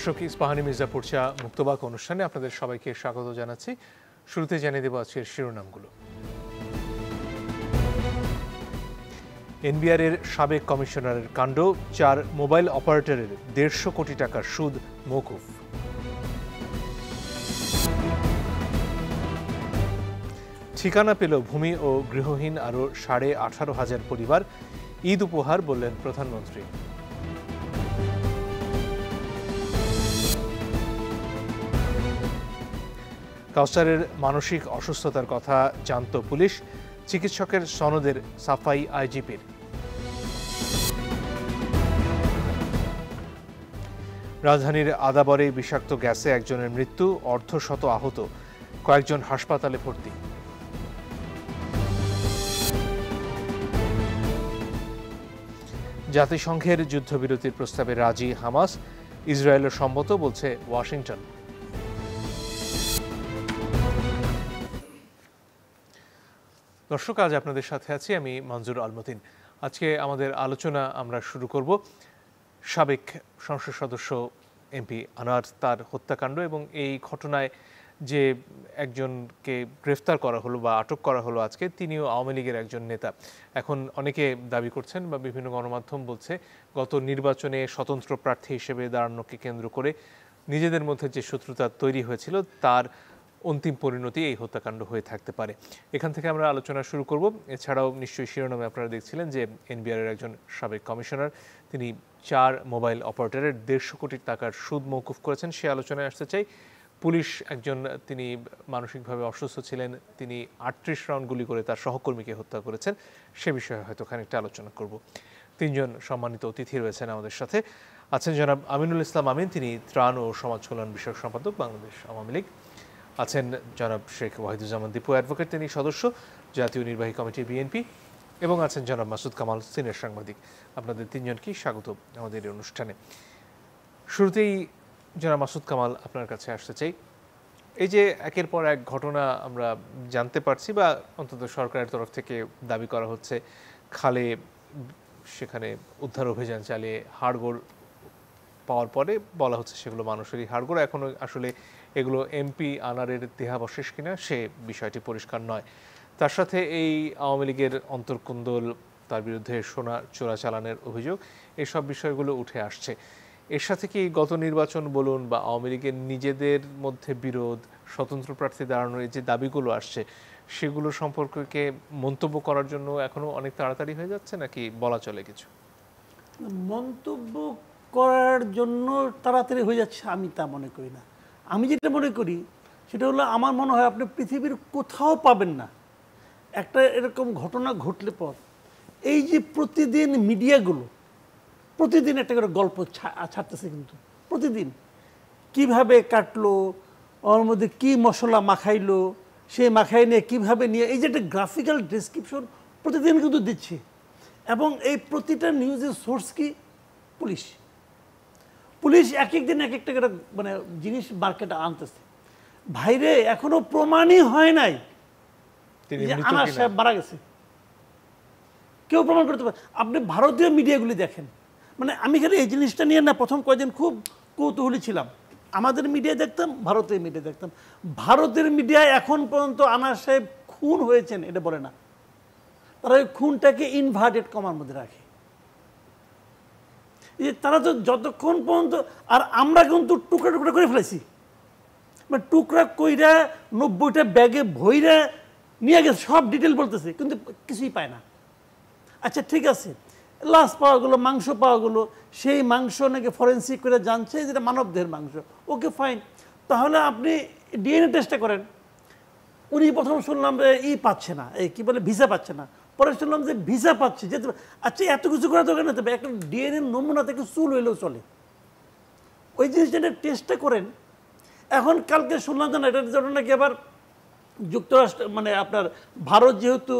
দর্শক ইস্পাহানি মির্জা চা মুক্তবাক অনুষ্ঠানে আপনাদের সবাইকে স্বাগত জানাচ্ছি শুরুতে জানিয়ে দেব আজকের শিরোনামগুলো এনবিআর এর সাবেক কমিশনারের কাণ্ড চার মোবাইল অপারেটরের দেড়শো কোটি টাকার সুদ মকুফ ঠিকানা পেল ভূমি ও গৃহহীন আরও সাড়ে আঠারো হাজার পরিবার ঈদ উপহার বললেন প্রধানমন্ত্রী কাউসারের মানসিক অসুস্থতার কথা জানত পুলিশ চিকিৎসকের সনদের সাফাই আইজিপির রাজধানীর আদাবরে বিষাক্ত গ্যাসে একজনের মৃত্যু অর্ধশত আহত কয়েকজন হাসপাতালে ভর্তি জাতিসংঘের যুদ্ধবিরতির প্রস্তাবে রাজি হামাস ইসরায়েলের সম্মত বলছে ওয়াশিংটন দর্শক আজ আপনাদের সাথে আছি আমি মঞ্জুর আলমতিন আজকে আমাদের আলোচনা আমরা শুরু করব সাবেক সংসদ সদস্য এমপি আনোয়ার তার হত্যাকাণ্ড এবং এই ঘটনায় যে একজনকে গ্রেফতার করা হলো বা আটক করা হলো আজকে তিনিও আওয়ামী লীগের একজন নেতা এখন অনেকে দাবি করছেন বা বিভিন্ন গণমাধ্যম বলছে গত নির্বাচনে স্বতন্ত্র প্রার্থী হিসেবে দাঁড়ানোকে কেন্দ্র করে নিজেদের মধ্যে যে শত্রুতা তৈরি হয়েছিল তার অন্তিম পরিণতি এই হত্যাকাণ্ড হয়ে থাকতে পারে এখান থেকে আমরা আলোচনা শুরু করব এছাড়াও নিশ্চয়ই শিরোনামে আপনারা দেখছিলেন যে এনবিআরের একজন সাবেক কমিশনার তিনি চার মোবাইল অপারেটরের দেড়শো কোটি টাকার সুদ মৌকুফ করেছেন সে আলোচনায় আসতে চাই পুলিশ একজন তিনি মানসিকভাবে অসুস্থ ছিলেন তিনি আটত্রিশ রাউন্ড গুলি করে তার সহকর্মীকে হত্যা করেছেন সে বিষয়ে হয়তো খানিকটা আলোচনা করব তিনজন সম্মানিত অতিথি রয়েছেন আমাদের সাথে আছেন জনাব আমিনুল ইসলাম আমিন তিনি ত্রাণ ও সমাজ কল্যাণ বিষয়ক সম্পাদক বাংলাদেশ আওয়ামী লীগ আছেন জনাব শেখ ওয়াহিদুজ্জামান দীপু অ্যাডভোকেট তিনি সদস্য জাতীয় নির্বাহী কমিটি বিএনপি এবং আছেন জনাব মাসুদ কামাল সিনিয়র সাংবাদিক আপনাদের তিনজনকেই স্বাগত আমাদের এই অনুষ্ঠানে শুরুতেই জনাব মাসুদ কামাল আপনার কাছে আসতে চাই এই যে একের পর এক ঘটনা আমরা জানতে পারছি বা অন্তত সরকারের তরফ থেকে দাবি করা হচ্ছে খালে সেখানে উদ্ধার অভিযান চালিয়ে হাড়গোড় পাওয়ার পরে বলা হচ্ছে সেগুলো মানুষেরই হাড়গোড় এখনও আসলে এগুলো এমপি আনারের দেহাবশেষ কিনা সে বিষয়টি পরিষ্কার নয় তার সাথে এই আওয়ামী লীগের অন্তর্কুন্দল তার বিরুদ্ধে সোনা চোরাচালানের অভিযোগ এসব বিষয়গুলো উঠে আসছে এর সাথে কি গত নির্বাচন বলুন বা আওয়ামী লীগের নিজেদের মধ্যে বিরোধ স্বতন্ত্র প্রার্থী দাঁড়ানোর যে দাবিগুলো আসছে সেগুলো সম্পর্কে মন্তব্য করার জন্য এখনও অনেক তাড়াতাড়ি হয়ে যাচ্ছে নাকি বলা চলে কিছু মন্তব্য করার জন্য তাড়াতাড়ি হয়ে যাচ্ছে আমি তা মনে করি না আমি যেটা মনে করি সেটা হলো আমার মনে হয় আপনি পৃথিবীর কোথাও পাবেন না একটা এরকম ঘটনা ঘটলে পর এই যে প্রতিদিন মিডিয়াগুলো প্রতিদিন একটা করে গল্প ছাড়তেছে কিন্তু প্রতিদিন কিভাবে কাটলো ওর মধ্যে কী মশলা মাখাইলো সে মাখাই নিয়ে কীভাবে নিয়ে এই যে একটা গ্রাফিক্যাল ডিসক্রিপশন প্রতিদিন কিন্তু দিচ্ছে এবং এই প্রতিটা নিউজের সোর্স কি পুলিশ পুলিশ এক এক দিন এক একটা করে মানে জিনিস মার্কেটে আনতেছে ভাইরে এখনো প্রমাণই হয় নাই আনার সাহেব মারা গেছে কেউ প্রমাণ করতে পারে আপনি ভারতীয় মিডিয়াগুলি দেখেন মানে আমি এখানে এই জিনিসটা নিয়ে না প্রথম কয়েকদিন খুব কৌতূহলী ছিলাম আমাদের মিডিয়া দেখতাম ভারতের মিডিয়া দেখতাম ভারতের মিডিয়ায় এখন পর্যন্ত আনার সাহেব খুন হয়েছেন এটা বলে না তারা ওই খুনটাকে ইনভার্টেড কমার মধ্যে রাখে তারা তো যতক্ষণ পর্যন্ত আর আমরা কিন্তু টুকরা টুকরা করে ফেলেছি মানে টুকরা কইরা নব্বইটা ব্যাগে ভইরা নিয়ে গেছে সব ডিটেল বলতেছে কিন্তু কিছুই পায় না আচ্ছা ঠিক আছে লাশ পাওয়া গেলো মাংস পাওয়া গেলো সেই মাংস নাকি ফরেন্সিক করে জানছে যেটা মানবদেহের মাংস ওকে ফাইন তাহলে আপনি ডিএনএ টেস্টটা করেন উনি প্রথম শুনলাম ই পাচ্ছে না এই কী বলে ভিসা পাচ্ছে না পরে শুনলাম যে ভিসা পাচ্ছি যেতে আচ্ছা এত কিছু করা দরকার না তবে একটা ডিএনএ নমুনা থেকে চুল হইলেও চলে ওই জিনিসটা টেস্টটা করেন এখন কালকে শুনলাম যেন না এটার জন্য নাকি আবার যুক্তরাষ্ট্র মানে আপনার ভারত যেহেতু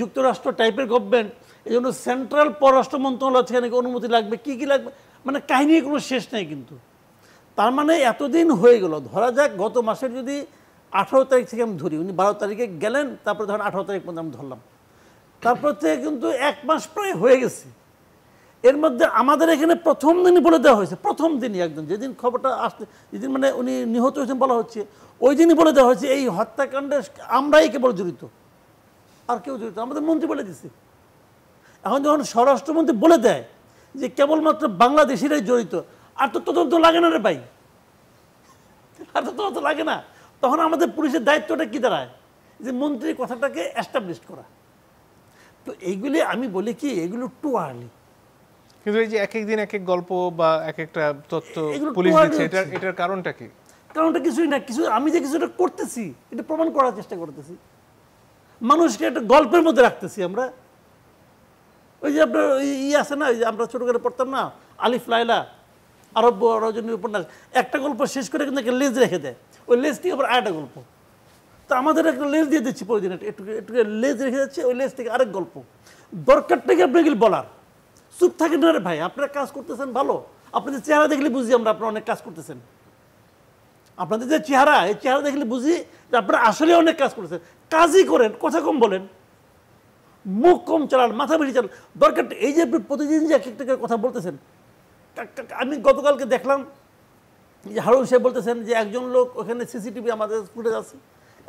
যুক্তরাষ্ট্র টাইপের গভর্নমেন্ট এই জন্য সেন্ট্রাল পররাষ্ট্র মন্ত্রণালয় থেকে নাকি অনুমতি লাগবে কী কী লাগবে মানে কাহিনী কোনো শেষ নেই কিন্তু তার মানে এতদিন হয়ে গেল ধরা যাক গত মাসের যদি আঠারো তারিখ থেকে আমি ধরি উনি বারো তারিখে গেলেন তারপরে ধরেন আঠারো তারিখ পর্যন্ত আমি ধরলাম তারপর থেকে কিন্তু এক মাস প্রায় হয়ে গেছে এর মধ্যে আমাদের এখানে প্রথম দিনই বলে দেওয়া হয়েছে প্রথম দিনই একদম যেদিন খবরটা আসতে যেদিন মানে উনি নিহত হয়েছেন বলা হচ্ছে ওই দিনই বলে দেওয়া হয়েছে এই হত্যাকাণ্ডে আমরাই কেবল জড়িত আর কেউ জড়িত আমাদের মন্ত্রী বলে দিছে এখন যখন স্বরাষ্ট্রমন্ত্রী বলে দেয় যে কেবলমাত্র বাংলাদেশিরাই জড়িত আর তো তদন্ত লাগে না রে ভাই আর তো তদন্ত লাগে না তখন আমাদের পুলিশের দায়িত্বটা কী দাঁড়ায় যে মন্ত্রীর কথাটাকে অ্যাস্টাবলিশ করা তো এইগুলি আমি বলি কি এগুলো টু আর্লি কিন্তু এই যে এক একদিন এক এক গল্প বা এক একটা তত্ত্ব পুলিশ দিচ্ছে এটার এটার কারণটা কি কারণটা কিছুই না কিছু আমি যে কিছুটা করতেছি এটা প্রমাণ করার চেষ্টা করতেছি মানুষকে একটা গল্পের মধ্যে রাখতেছি আমরা ওই যে আপনার ই আছে না যে আমরা করে পড়তাম না আলিফ লাইলা আরব্য রজনী উপন্যাস একটা গল্প শেষ করে কিন্তু একটা লেজ রেখে দেয় ওই লেজটি আবার আরেকটা গল্প তা আমাদের একটা লেজ দিয়ে দিচ্ছি প্রতিদিন একটু একটু লেজ রেখে যাচ্ছে ওই লেজ থেকে আরেক গল্প দরকারটা কি আপনাকে বলার চুপ থাকেন না রে ভাই আপনারা কাজ করতেছেন ভালো আপনাদের চেহারা দেখলে বুঝি আমরা আপনারা অনেক কাজ করতেছেন আপনাদের যে চেহারা এই চেহারা দেখলে বুঝি যে আপনারা আসলে অনেক কাজ করতেছেন কাজই করেন কথা কম বলেন মুখ কম চালান মাথা বেশি চালান দরকারটা এই যে আপনি প্রতিদিন যে এক একটা কথা বলতেছেন আমি গতকালকে দেখলাম যে হারুন সাহেব বলতেছেন যে একজন লোক ওখানে সিসিটিভি আমাদের স্কুলে আছে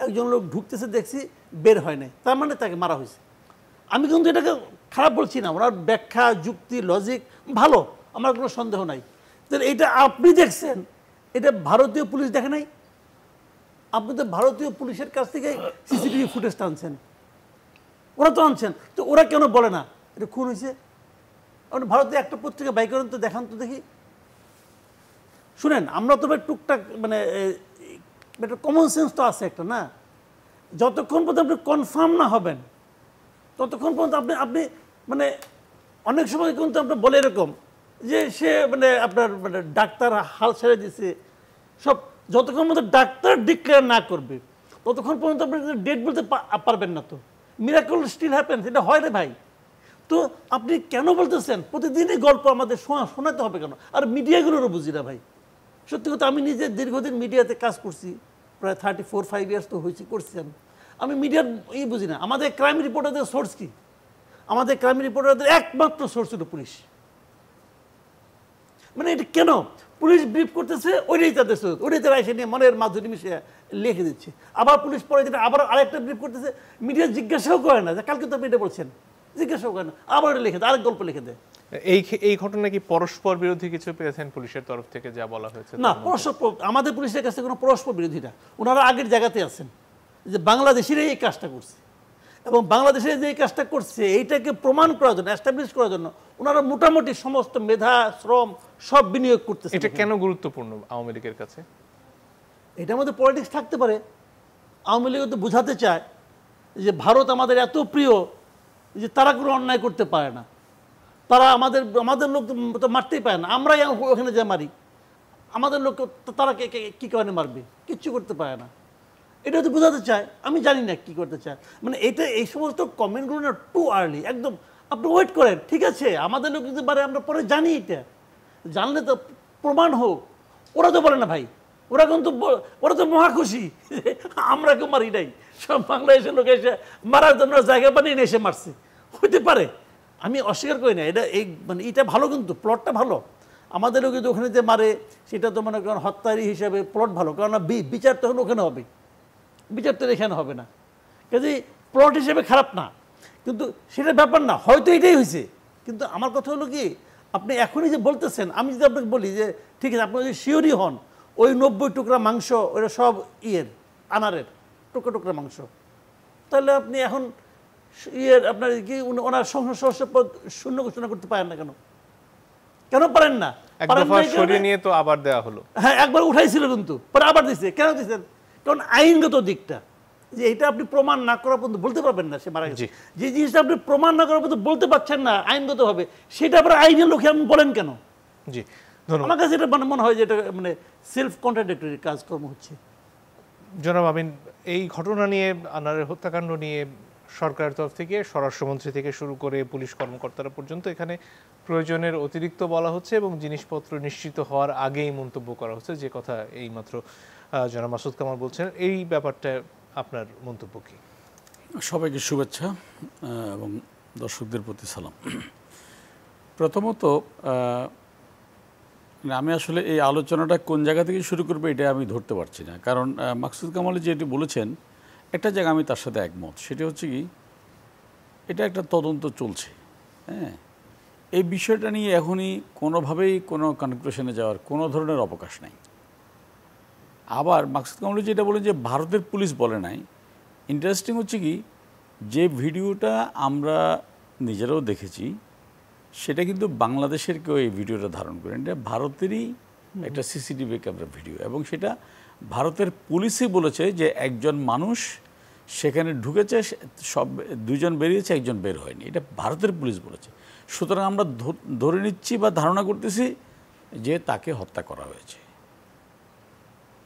একজন লোক ঢুকতেছে দেখছি বের হয় নাই তার মানে তাকে মারা হয়েছে আমি কিন্তু এটাকে খারাপ বলছি না ওনার ব্যাখ্যা যুক্তি লজিক ভালো আমার কোনো সন্দেহ নাই তাহলে এটা আপনি দেখছেন এটা ভারতীয় পুলিশ দেখে নাই আপনি তো ভারতীয় পুলিশের কাছ থেকে সিসিটিভি ফুটেজ টানছেন ওরা তো আনছেন তো ওরা কেন বলে না এটা খুন হয়েছে আপনি ভারতে একটা পত্রিকা বাইক করেন তো দেখান তো দেখি শুনেন আমরা তো টুকটাক মানে একটা কমন সেন্স তো আছে একটা না যতক্ষণ পর্যন্ত আপনি কনফার্ম না হবেন ততক্ষণ পর্যন্ত আপনি আপনি মানে অনেক সময় কিন্তু আপনি বলে এরকম যে সে মানে আপনার মানে ডাক্তার হাল ছেড়ে দিছে সব যতক্ষণ পর্যন্ত ডাক্তার ডিক্লেয়ার না করবে ততক্ষণ পর্যন্ত আপনি ডেট বলতে পারবেন না তো মিরাকল স্টিল হ্যাপেন্স এটা হয় রে ভাই তো আপনি কেন বলতেছেন প্রতিদিনই গল্প আমাদের শোনা শোনাতে হবে কেন আর মিডিয়াগুলোরও বুঝি না ভাই সত্যি কথা আমি নিজে দীর্ঘদিন মিডিয়াতে কাজ করছি প্রায় থার্টি ফোর ফাইভ ইয়ার্স তো হয়েছে করছি আমি আমি মিডিয়ার ইয়ে বুঝি না আমাদের ক্রাইম রিপোর্টারদের সোর্স কি আমাদের ক্রাইম রিপোর্টারদের একমাত্র সোর্স হলো পুলিশ মানে এটা কেন পুলিশ ব্রিফ করতেছে ওইটাই তাদের সোর্স ওইটাই তারা এসে নিয়ে মনের মাধুরী মিশে লিখে দিচ্ছে আবার পুলিশ পরে যেটা আবার আরেকটা ব্রিফ করতেছে মিডিয়া জিজ্ঞাসাও করে না যে কালকে তো আপনি এটা বলছেন জিজ্ঞাসাও করে না আবার লিখে দেয় আরেক গল্প লিখে দেয় এই এই ঘটনা কি পরস্পর বিরোধী কিছু পেয়েছেন পুলিশের তরফ থেকে যা বলা হয়েছে না পরস্পর আমাদের পুলিশের কাছে কোনো পরস্পর বিরোধী না ওনারা আগের জায়গাতে আছেন যে বাংলাদেশেরই এই কাজটা করছে এবং বাংলাদেশের যে এই কাজটা করছে এইটাকে প্রমাণ করার জন্য অ্যাস্টাবলিশ করার জন্য ওনারা মোটামুটি সমস্ত মেধা শ্রম সব বিনিয়োগ করতেছে এটা কেন গুরুত্বপূর্ণ আওয়ামী লীগের কাছে এটার মধ্যে পলিটিক্স থাকতে পারে আওয়ামী লীগ তো বোঝাতে চায় যে ভারত আমাদের এত প্রিয় যে তারা কোনো অন্যায় করতে পারে না তারা আমাদের আমাদের লোক তো মারতেই পায় না আমরাই ওখানে যা মারি আমাদের লোক তারা কে কী কারণে মারবে কিচ্ছু করতে পারে না এটা তো বোঝাতে চায় আমি জানি না কি করতে চায় মানে এটা এই সমস্ত কমেন্টগুলো না টু আর্লি একদম আপনি ওয়েট করেন ঠিক আছে আমাদের লোক যদি পারে আমরা পরে জানি এটা জানলে তো প্রমাণ হোক ওরা তো বলে না ভাই ওরা কিন্তু ওরা তো মহাখুশি আমরা কেউ মারি নাই সব বাংলাদেশের লোক এসে মারার জন্য জায়গা বানিয়ে এসে মারছে হইতে পারে আমি অস্বীকার করি না এটা এই মানে এটা ভালো কিন্তু প্লটটা ভালো আমাদেরও কিন্তু ওখানে যে মারে সেটা তো মনে করেন হত্যারি হিসাবে প্লট ভালো কারণ বিচার তখন ওখানে হবে বিচার তো এখানে হবে না কাজে প্লট হিসেবে খারাপ না কিন্তু সেটা ব্যাপার না হয়তো এটাই হয়েছে কিন্তু আমার কথা হলো কি আপনি এখনই যে বলতেছেন আমি যদি আপনাকে বলি যে ঠিক আছে আপনি যদি শিওরই হন ওই নব্বই টুকরা মাংস ওটা সব ইয়ের আনারের টুকরা টুকরা মাংস তাহলে আপনি এখন ইয়ের আপনার কি ওনার সংসদ পদ শূন্য ঘোষণা করতে পারেন না কেন কেন পারেন না নিয়ে তো আবার দেওয়া হলো হ্যাঁ একবার উঠাইছিল কিন্তু পরে আবার দিছে কেন দিচ্ছেন কারণ আইনগত দিকটা যে এটা আপনি প্রমাণ না পর্যন্ত বলতে পারবেন না সে মারা গেছে যে জিনিসটা আপনি প্রমাণ না পর্যন্ত বলতে পারছেন না সেটা আবার আইনের লোকে আপনি বলেন কেন জি আমার কাছে এটা মনে হয় যে এটা মানে সেলফ কন্ট্রাডিক্টরি কাজকর্ম হচ্ছে জনাব আমিন এই ঘটনা নিয়ে আনারের হত্যাকাণ্ড নিয়ে সরকারের তরফ থেকে স্বরাষ্ট্রমন্ত্রী থেকে শুরু করে পুলিশ কর্মকর্তারা পর্যন্ত এখানে প্রয়োজনের অতিরিক্ত বলা হচ্ছে এবং জিনিসপত্র নিশ্চিত হওয়ার আগেই মন্তব্য করা হচ্ছে যে কথা এইমাত্র জনাব মাসুদ কামাল বলছেন এই ব্যাপারটা আপনার মন্তব্য কী সবাইকে শুভেচ্ছা এবং দর্শকদের প্রতি সালাম প্রথমত মানে আমি আসলে এই আলোচনাটা কোন জায়গা থেকে শুরু করবে এটা আমি ধরতে পারছি না কারণ মাকসুদ কামাল যেটি বলেছেন একটা জায়গা আমি তার সাথে একমত সেটি হচ্ছে কি এটা একটা তদন্ত চলছে হ্যাঁ এই বিষয়টা নিয়ে এখনই কোনোভাবেই কোনো কনক্লুশনে যাওয়ার কোনো ধরনের অবকাশ নাই আবার মাকসুদ কামলি যেটা বলেন যে ভারতের পুলিশ বলে নাই ইন্টারেস্টিং হচ্ছে কি যে ভিডিওটা আমরা নিজেরাও দেখেছি সেটা কিন্তু বাংলাদেশের কেউ এই ভিডিওটা ধারণ করেন এটা ভারতেরই একটা সিসিটিভি ক্যামেরা ভিডিও এবং সেটা ভারতের পুলিশই বলেছে যে একজন মানুষ সেখানে ঢুকেছে সব দুজন বেরিয়েছে একজন বের হয়নি এটা ভারতের পুলিশ বলেছে সুতরাং আমরা ধরে নিচ্ছি বা ধারণা করতেছি যে তাকে হত্যা করা হয়েছে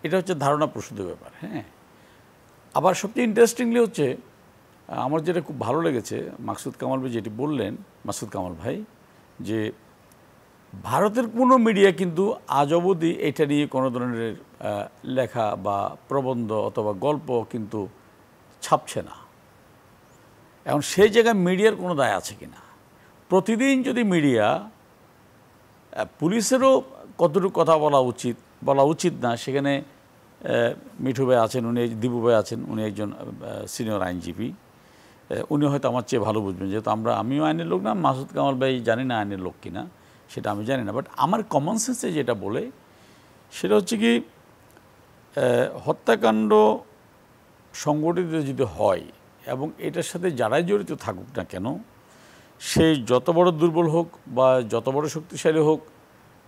এটা হচ্ছে ধারণা প্রসূত ব্যাপার হ্যাঁ আবার সবচেয়ে ইন্টারেস্টিংলি হচ্ছে আমার যেটা খুব ভালো লেগেছে মাকসুদ কামাল ভাই যেটি বললেন মাসুদ কামাল ভাই যে ভারতের কোনো মিডিয়া কিন্তু আজ অবধি এটা নিয়ে কোনো ধরনের লেখা বা প্রবন্ধ অথবা গল্প কিন্তু ছাপছে না এখন সেই জায়গায় মিডিয়ার কোনো দায় আছে কি না প্রতিদিন যদি মিডিয়া পুলিশেরও কতটুকু কথা বলা উচিত বলা উচিত না সেখানে মিঠু ভাই আছেন উনি দীপু ভাই আছেন উনি একজন সিনিয়র আইনজীবী উনি হয়তো আমার চেয়ে ভালো বুঝবেন যেহেতু আমরা আমিও আইনের লোক না মাসুদ কামাল ভাই জানি না আইনের লোক কিনা সেটা আমি জানি না বাট আমার কমন সেন্সে যেটা বলে সেটা হচ্ছে কি হত্যাকাণ্ড সংগঠিত যদি হয় এবং এটার সাথে যারাই জড়িত থাকুক না কেন সে যত বড় দুর্বল হোক বা যত বড় শক্তিশালী হোক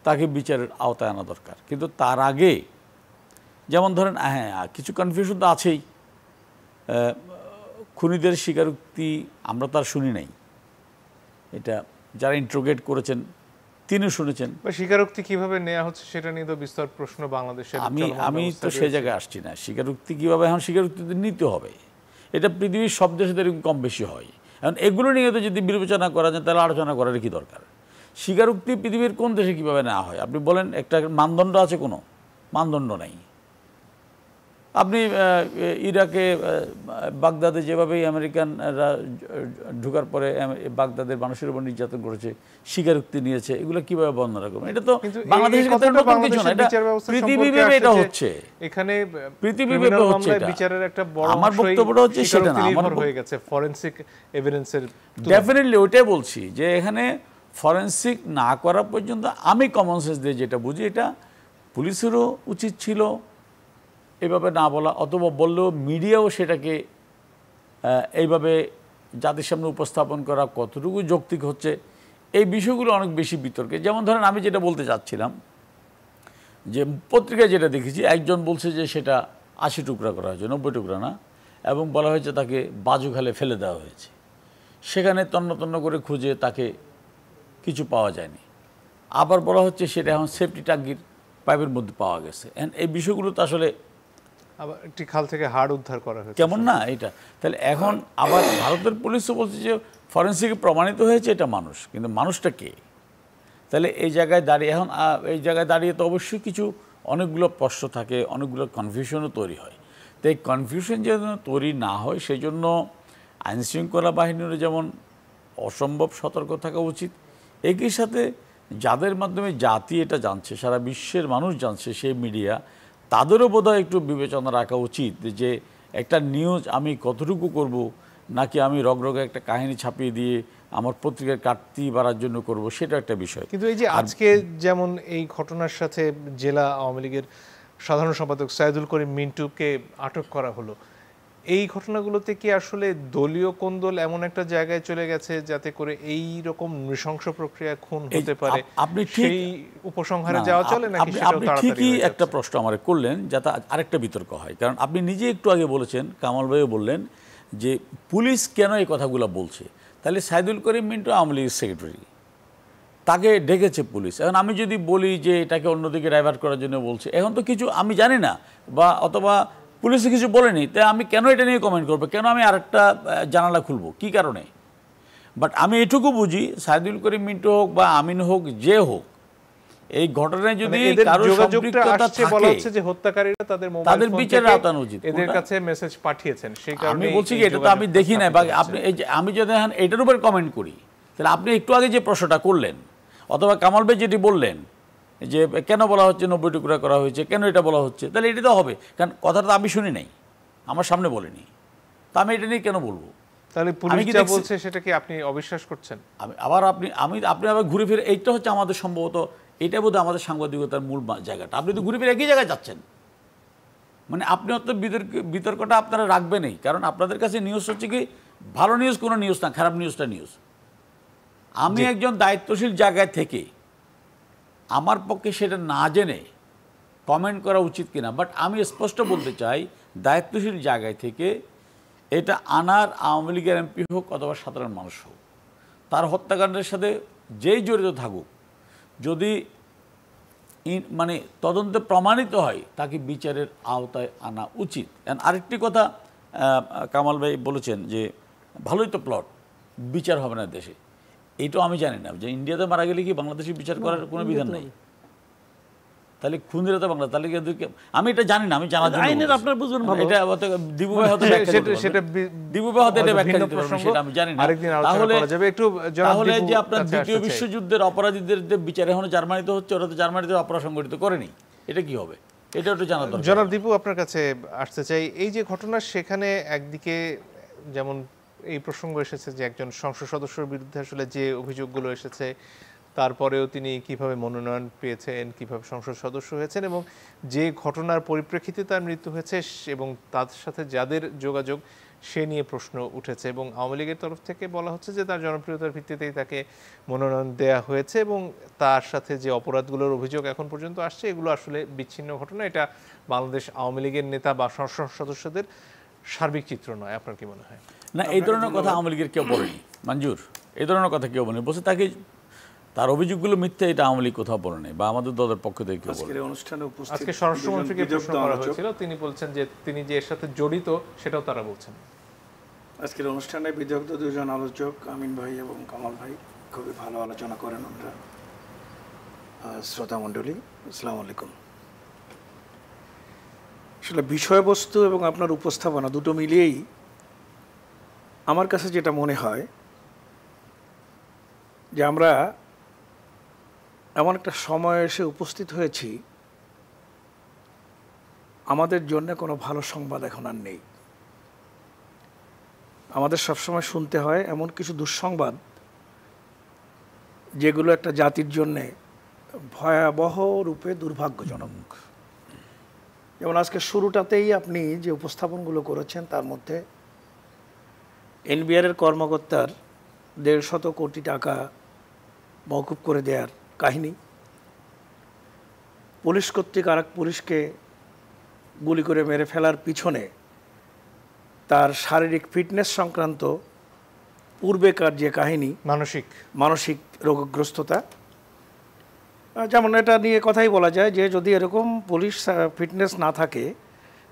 তাকে বিচারের আওতায় আনা দরকার কিন্তু তার আগে যেমন ধরেন হ্যাঁ কিছু কনফিউশন তো আছেই খুনিদের স্বীকারোক্তি আমরা তার শুনি নাই এটা যারা ইন্ট্রোগেট করেছেন তিনি শুনেছেন বা স্বীকারোক্তি কিভাবে নেওয়া হচ্ছে সেটা নিয়ে তো বিস্তর প্রশ্ন বাংলাদেশের আমি আমি তো সে জায়গায় আসছি না স্বীকারোক্তি কীভাবে এখন স্বীকারোক্তি নিতে হবে এটা পৃথিবীর সব দেশে কম বেশি হয় এখন এগুলো নিয়ে তো যদি বিবেচনা করা যায় তাহলে আলোচনা করার কি দরকার স্বীকারোক্তি পৃথিবীর কোন দেশে কীভাবে নেওয়া হয় আপনি বলেন একটা মানদণ্ড আছে কোনো মানদণ্ড নেই আপনি ইরাকে বাগদাদে যেভাবেই আমেরিকানরা ঢুকার পরে বাগদাদের মানুষের উপর নির্যাতন করেছে স্বীকারোক্তি নিয়েছে এগুলো কিভাবে বন্ধ করবেন এটা তো বাংলাদেশের কিছু না এটা এটা হচ্ছে এখানে হচ্ছে বিচারের একটা বড় আমার বক্তব্যটা হচ্ছে সেটা না আমার হয়ে গেছে ফরেন্সিক এভিডেন্সের ডেফিনেটলি বলছি যে এখানে ফরেন্সিক না করা পর্যন্ত আমি কমন সেন্স দিয়ে যেটা বুঝি এটা পুলিশেরও উচিত ছিল এভাবে না বলা অথবা বললেও মিডিয়াও সেটাকে এইভাবে জাতির সামনে উপস্থাপন করা কতটুকু যৌক্তিক হচ্ছে এই বিষয়গুলো অনেক বেশি বিতর্কে যেমন ধরেন আমি যেটা বলতে চাচ্ছিলাম যে পত্রিকায় যেটা দেখেছি একজন বলছে যে সেটা আশি টুকরা করা হয়েছে নব্বই টুকরা না এবং বলা হয়েছে তাকে বাজুখালে ফেলে দেওয়া হয়েছে সেখানে তন্ন তন্ন করে খুঁজে তাকে কিছু পাওয়া যায়নি আবার বলা হচ্ছে সেটা এখন সেফটি টাঙ্গির পাইপের মধ্যে পাওয়া গেছে এন এই বিষয়গুলো তো আসলে আবার একটি খাল থেকে হাড় উদ্ধার করা হয়েছে কেমন না এটা তাহলে এখন আবার ভারতের পুলিশও বলছে যে ফরেন্সিকে প্রমাণিত হয়েছে এটা মানুষ কিন্তু মানুষটা কে তাহলে এই জায়গায় দাঁড়িয়ে এখন এই জায়গায় দাঁড়িয়ে তো অবশ্যই কিছু অনেকগুলো প্রশ্ন থাকে অনেকগুলো কনফিউশনও তৈরি হয় তো এই কনফিউশন যেন তৈরি না হয় সেই জন্য আইনশৃঙ্খলা বাহিনীর যেমন অসম্ভব সতর্ক থাকা উচিত একই সাথে যাদের মাধ্যমে জাতি এটা জানছে সারা বিশ্বের মানুষ জানছে সেই মিডিয়া তাদেরও বোধহয় একটু বিবেচনা রাখা উচিত যে একটা নিউজ আমি কতটুকু করব নাকি আমি রগরগে একটা কাহিনী ছাপিয়ে দিয়ে আমার পত্রিকার কাটতি বাড়ার জন্য করব সেটা একটা বিষয় কিন্তু এই যে আজকে যেমন এই ঘটনার সাথে জেলা আওয়ামী লীগের সাধারণ সম্পাদক সাইদুল করিম মিন্টুকে আটক করা হলো এই ঘটনাগুলোতে কি আসলে দলীয় কোন্দল এমন একটা জায়গায় চলে গেছে যাতে করে এই রকম নৃশংস প্রক্রিয়া খুন হতে পারে আপনি সেই উপসংহারে যাওয়া চলে নাকি আপনি ঠিকই একটা প্রশ্ন আমারে করলেন যাতে আরেকটা বিতর্ক হয় কারণ আপনি নিজে একটু আগে বলেছেন কামাল ভাইও বললেন যে পুলিশ কেন এই কথাগুলো বলছে তাহলে সাইদুল করিম মিন্টু আওয়ামী লীগের সেক্রেটারি তাকে ডেকেছে পুলিশ এখন আমি যদি বলি যে এটাকে অন্যদিকে ডাইভার্ট করার জন্য বলছে এখন তো কিছু আমি জানি না বা অথবা পুলিশে কিছু বলেনি তাই আমি কেন এটা নিয়ে কমেন্ট করবো কেন আমি আরেকটা জানালা খুলবো কি কারণে বাট আমি এটুকু বুঝি সাইদুল করিম মিন্টু হোক বা আমিন হোক যে হোক এই ঘটনায় মানে যদি তাদের বিচারে আওতানো উচিত এদের কাছে মেসেজ পাঠিয়েছেন সেই কারণে আমি বলছি এটা তো আমি দেখি না বা আপনি আমি যদি এটার উপর কমেন্ট করি তাহলে আপনি একটু আগে যে প্রশ্নটা করলেন অথবা কামাল ভাই যেটি বললেন যে কেন বলা হচ্ছে নব্বই টুকরা করা হয়েছে কেন এটা বলা হচ্ছে তাহলে এটা তো হবে কারণ কথাটা আমি শুনি নাই আমার সামনে বলিনি তা আমি এটা নিয়ে কেন বলবো তাহলে পুলিশ বলছে সেটা কি আপনি অবিশ্বাস করছেন আমি আবার আপনি আমি আপনি আবার ঘুরে ফিরে এইটা হচ্ছে আমাদের সম্ভবত এটা বোধহয় আমাদের সাংবাদিকতার মূল জায়গাটা আপনি তো ঘুরে ফিরে একই জায়গায় যাচ্ছেন মানে আপনি অত বিতর্ক বিতর্কটা আপনারা রাখবেনই কারণ আপনাদের কাছে নিউজ হচ্ছে কি ভালো নিউজ কোনো নিউজ না খারাপ নিউজটা নিউজ আমি একজন দায়িত্বশীল জায়গায় থেকে আমার পক্ষে সেটা না জেনে কমেন্ট করা উচিত কিনা বাট আমি স্পষ্ট বলতে চাই দায়িত্বশীল জায়গায় থেকে এটা আনার আওয়ামী লীগের এমপি হোক অথবা সাধারণ মানুষ হোক তার হত্যাকাণ্ডের সাথে যেই জড়িত থাকুক যদি মানে তদন্তে প্রমাণিত হয় তাকে বিচারের আওতায় আনা উচিত আরেকটি কথা কামাল ভাই বলেছেন যে ভালোই তো প্লট বিচার হবে না দেশে এইটাও আমি জানি না যে ইন্ডিয়াতে মারা গেলে কি বাংলাদেশে বিচার করার কোনো বিধান নেই তাহলে খুনরা তো বাংলা তাহলে আমি এটা জানি না আমি জানার জন্য আইনের আপনার বুঝবেন ভালো এটা দিবু ভাই হতে সেটা সেটা দিবু ভাই হতে এটা ব্যাখ্যা দিতে পারবে সেটা আমি জানি না আরেকদিন আলোচনা করা যাবে একটু তাহলে যে আপনার আচ্ছা, দ্বিতীয় আচ্ছা, আচ্ছা। বিশ্বযুদ্ধের অপরাধীদের যে বিচার এখন জার্মানিতে হচ্ছে ওরা তো জার্মানিতে অপরাধ সংগঠিত করেনি এটা কি হবে এটা একটু জানা দরকার জনাব দীপু আপনার কাছে আসতে চাই এই যে ঘটনা সেখানে একদিকে যেমন এই প্রসঙ্গ এসেছে যে একজন সংসদ সদস্যের বিরুদ্ধে আসলে যে অভিযোগগুলো এসেছে তারপরেও তিনি কিভাবে মনোনয়ন পেয়েছেন কিভাবে সংসদ সদস্য হয়েছেন এবং যে ঘটনার পরিপ্রেক্ষিতে তার মৃত্যু হয়েছে এবং তার সাথে যাদের যোগাযোগ সে নিয়ে প্রশ্ন উঠেছে এবং আওয়ামী লীগের তরফ থেকে বলা হচ্ছে যে তার জনপ্রিয়তার ভিত্তিতেই তাকে মনোনয়ন দেয়া হয়েছে এবং তার সাথে যে অপরাধগুলোর অভিযোগ এখন পর্যন্ত আসছে এগুলো আসলে বিচ্ছিন্ন ঘটনা এটা বাংলাদেশ আওয়ামী লীগের নেতা বা সংসদ সদস্যদের সার্বিক চিত্র নয় আপনার কি মনে হয় না এই ধরনের কথা আওয়ামী লীগের কেউ বলেনি মঞ্জুর এই ধরনের কথা কেউ বলেনি বসে তাকে তার অভিযোগগুলো মিথ্যে এটা আওয়ামী লীগ কোথাও বলে বা আমাদের দলের পক্ষ থেকে কেউ বলে অনুষ্ঠানে উপস্থিত আজকে স্বরাষ্ট্রমন্ত্রীকে প্রশ্ন করা হয়েছিল তিনি বলছেন যে তিনি যে এর সাথে জড়িত সেটাও তারা বলছেন আজকের অনুষ্ঠানে বিদগ্ধ দুজন আলোচক আমিন ভাই এবং কামাল ভাই খুবই ভালো আলোচনা করেন আমরা শ্রোতা মণ্ডলী আসসালামু আলাইকুম সেটা বিষয়বস্তু এবং আপনার উপস্থাপনা দুটো মিলিয়েই আমার কাছে যেটা মনে হয় যে আমরা এমন একটা সময় এসে উপস্থিত হয়েছি আমাদের জন্য কোনো ভালো সংবাদ এখন আর নেই আমাদের সবসময় শুনতে হয় এমন কিছু দুঃসংবাদ যেগুলো একটা জাতির জন্যে ভয়াবহ রূপে দুর্ভাগ্যজনক যেমন আজকে শুরুটাতেই আপনি যে উপস্থাপনগুলো করেছেন তার মধ্যে এনবিআরের কর্মকর্তার দেড় শত কোটি টাকা মকুব করে দেওয়ার কাহিনী পুলিশ কর্তৃক আর এক পুলিশকে গুলি করে মেরে ফেলার পিছনে তার শারীরিক ফিটনেস সংক্রান্ত পূর্বেকার যে কাহিনী মানসিক মানসিক রোগগ্রস্ততা যেমন এটা নিয়ে কথাই বলা যায় যে যদি এরকম পুলিশ ফিটনেস না থাকে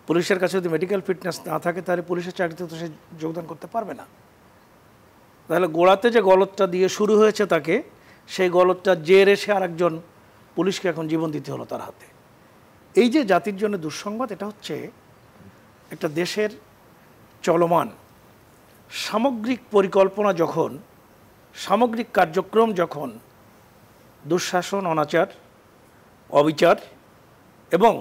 পুলিশের কাছে যদি মেডিকেল ফিটনেস না থাকে তাহলে পুলিশের চাকরিতে তো সে যোগদান করতে পারবে না তাহলে গোড়াতে যে গলতটা দিয়ে শুরু হয়েছে তাকে সেই গলতটা জেরে সে আরেকজন পুলিশকে এখন জীবন দিতে হলো তার হাতে এই যে জাতির জন্য দুঃসংবাদ এটা হচ্ছে একটা দেশের চলমান সামগ্রিক পরিকল্পনা যখন সামগ্রিক কার্যক্রম যখন দুঃশাসন অনাচার অবিচার এবং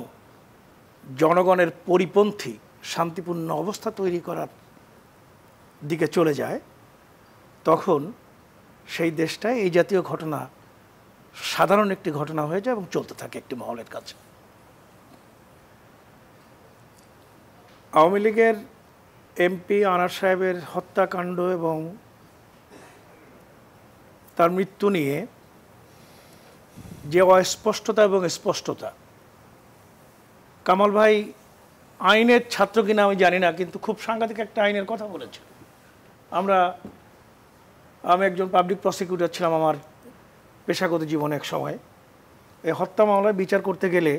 জনগণের পরিপন্থী শান্তিপূর্ণ অবস্থা তৈরি করার দিকে চলে যায় তখন সেই দেশটায় এই জাতীয় ঘটনা সাধারণ একটি ঘটনা হয়ে যায় এবং চলতে থাকে একটি মহলের কাছে আওয়ামী লীগের এমপি আনার সাহেবের হত্যাকাণ্ড এবং তার মৃত্যু নিয়ে যে অস্পষ্টতা এবং স্পষ্টতা কামাল ভাই আইনের ছাত্র কিনা আমি জানি না কিন্তু খুব সাংঘাতিক একটা আইনের কথা বলেছে আমরা আমি একজন পাবলিক প্রসিকিউটর ছিলাম আমার পেশাগত জীবনে এক সময় এই হত্যা মামলায় বিচার করতে গেলে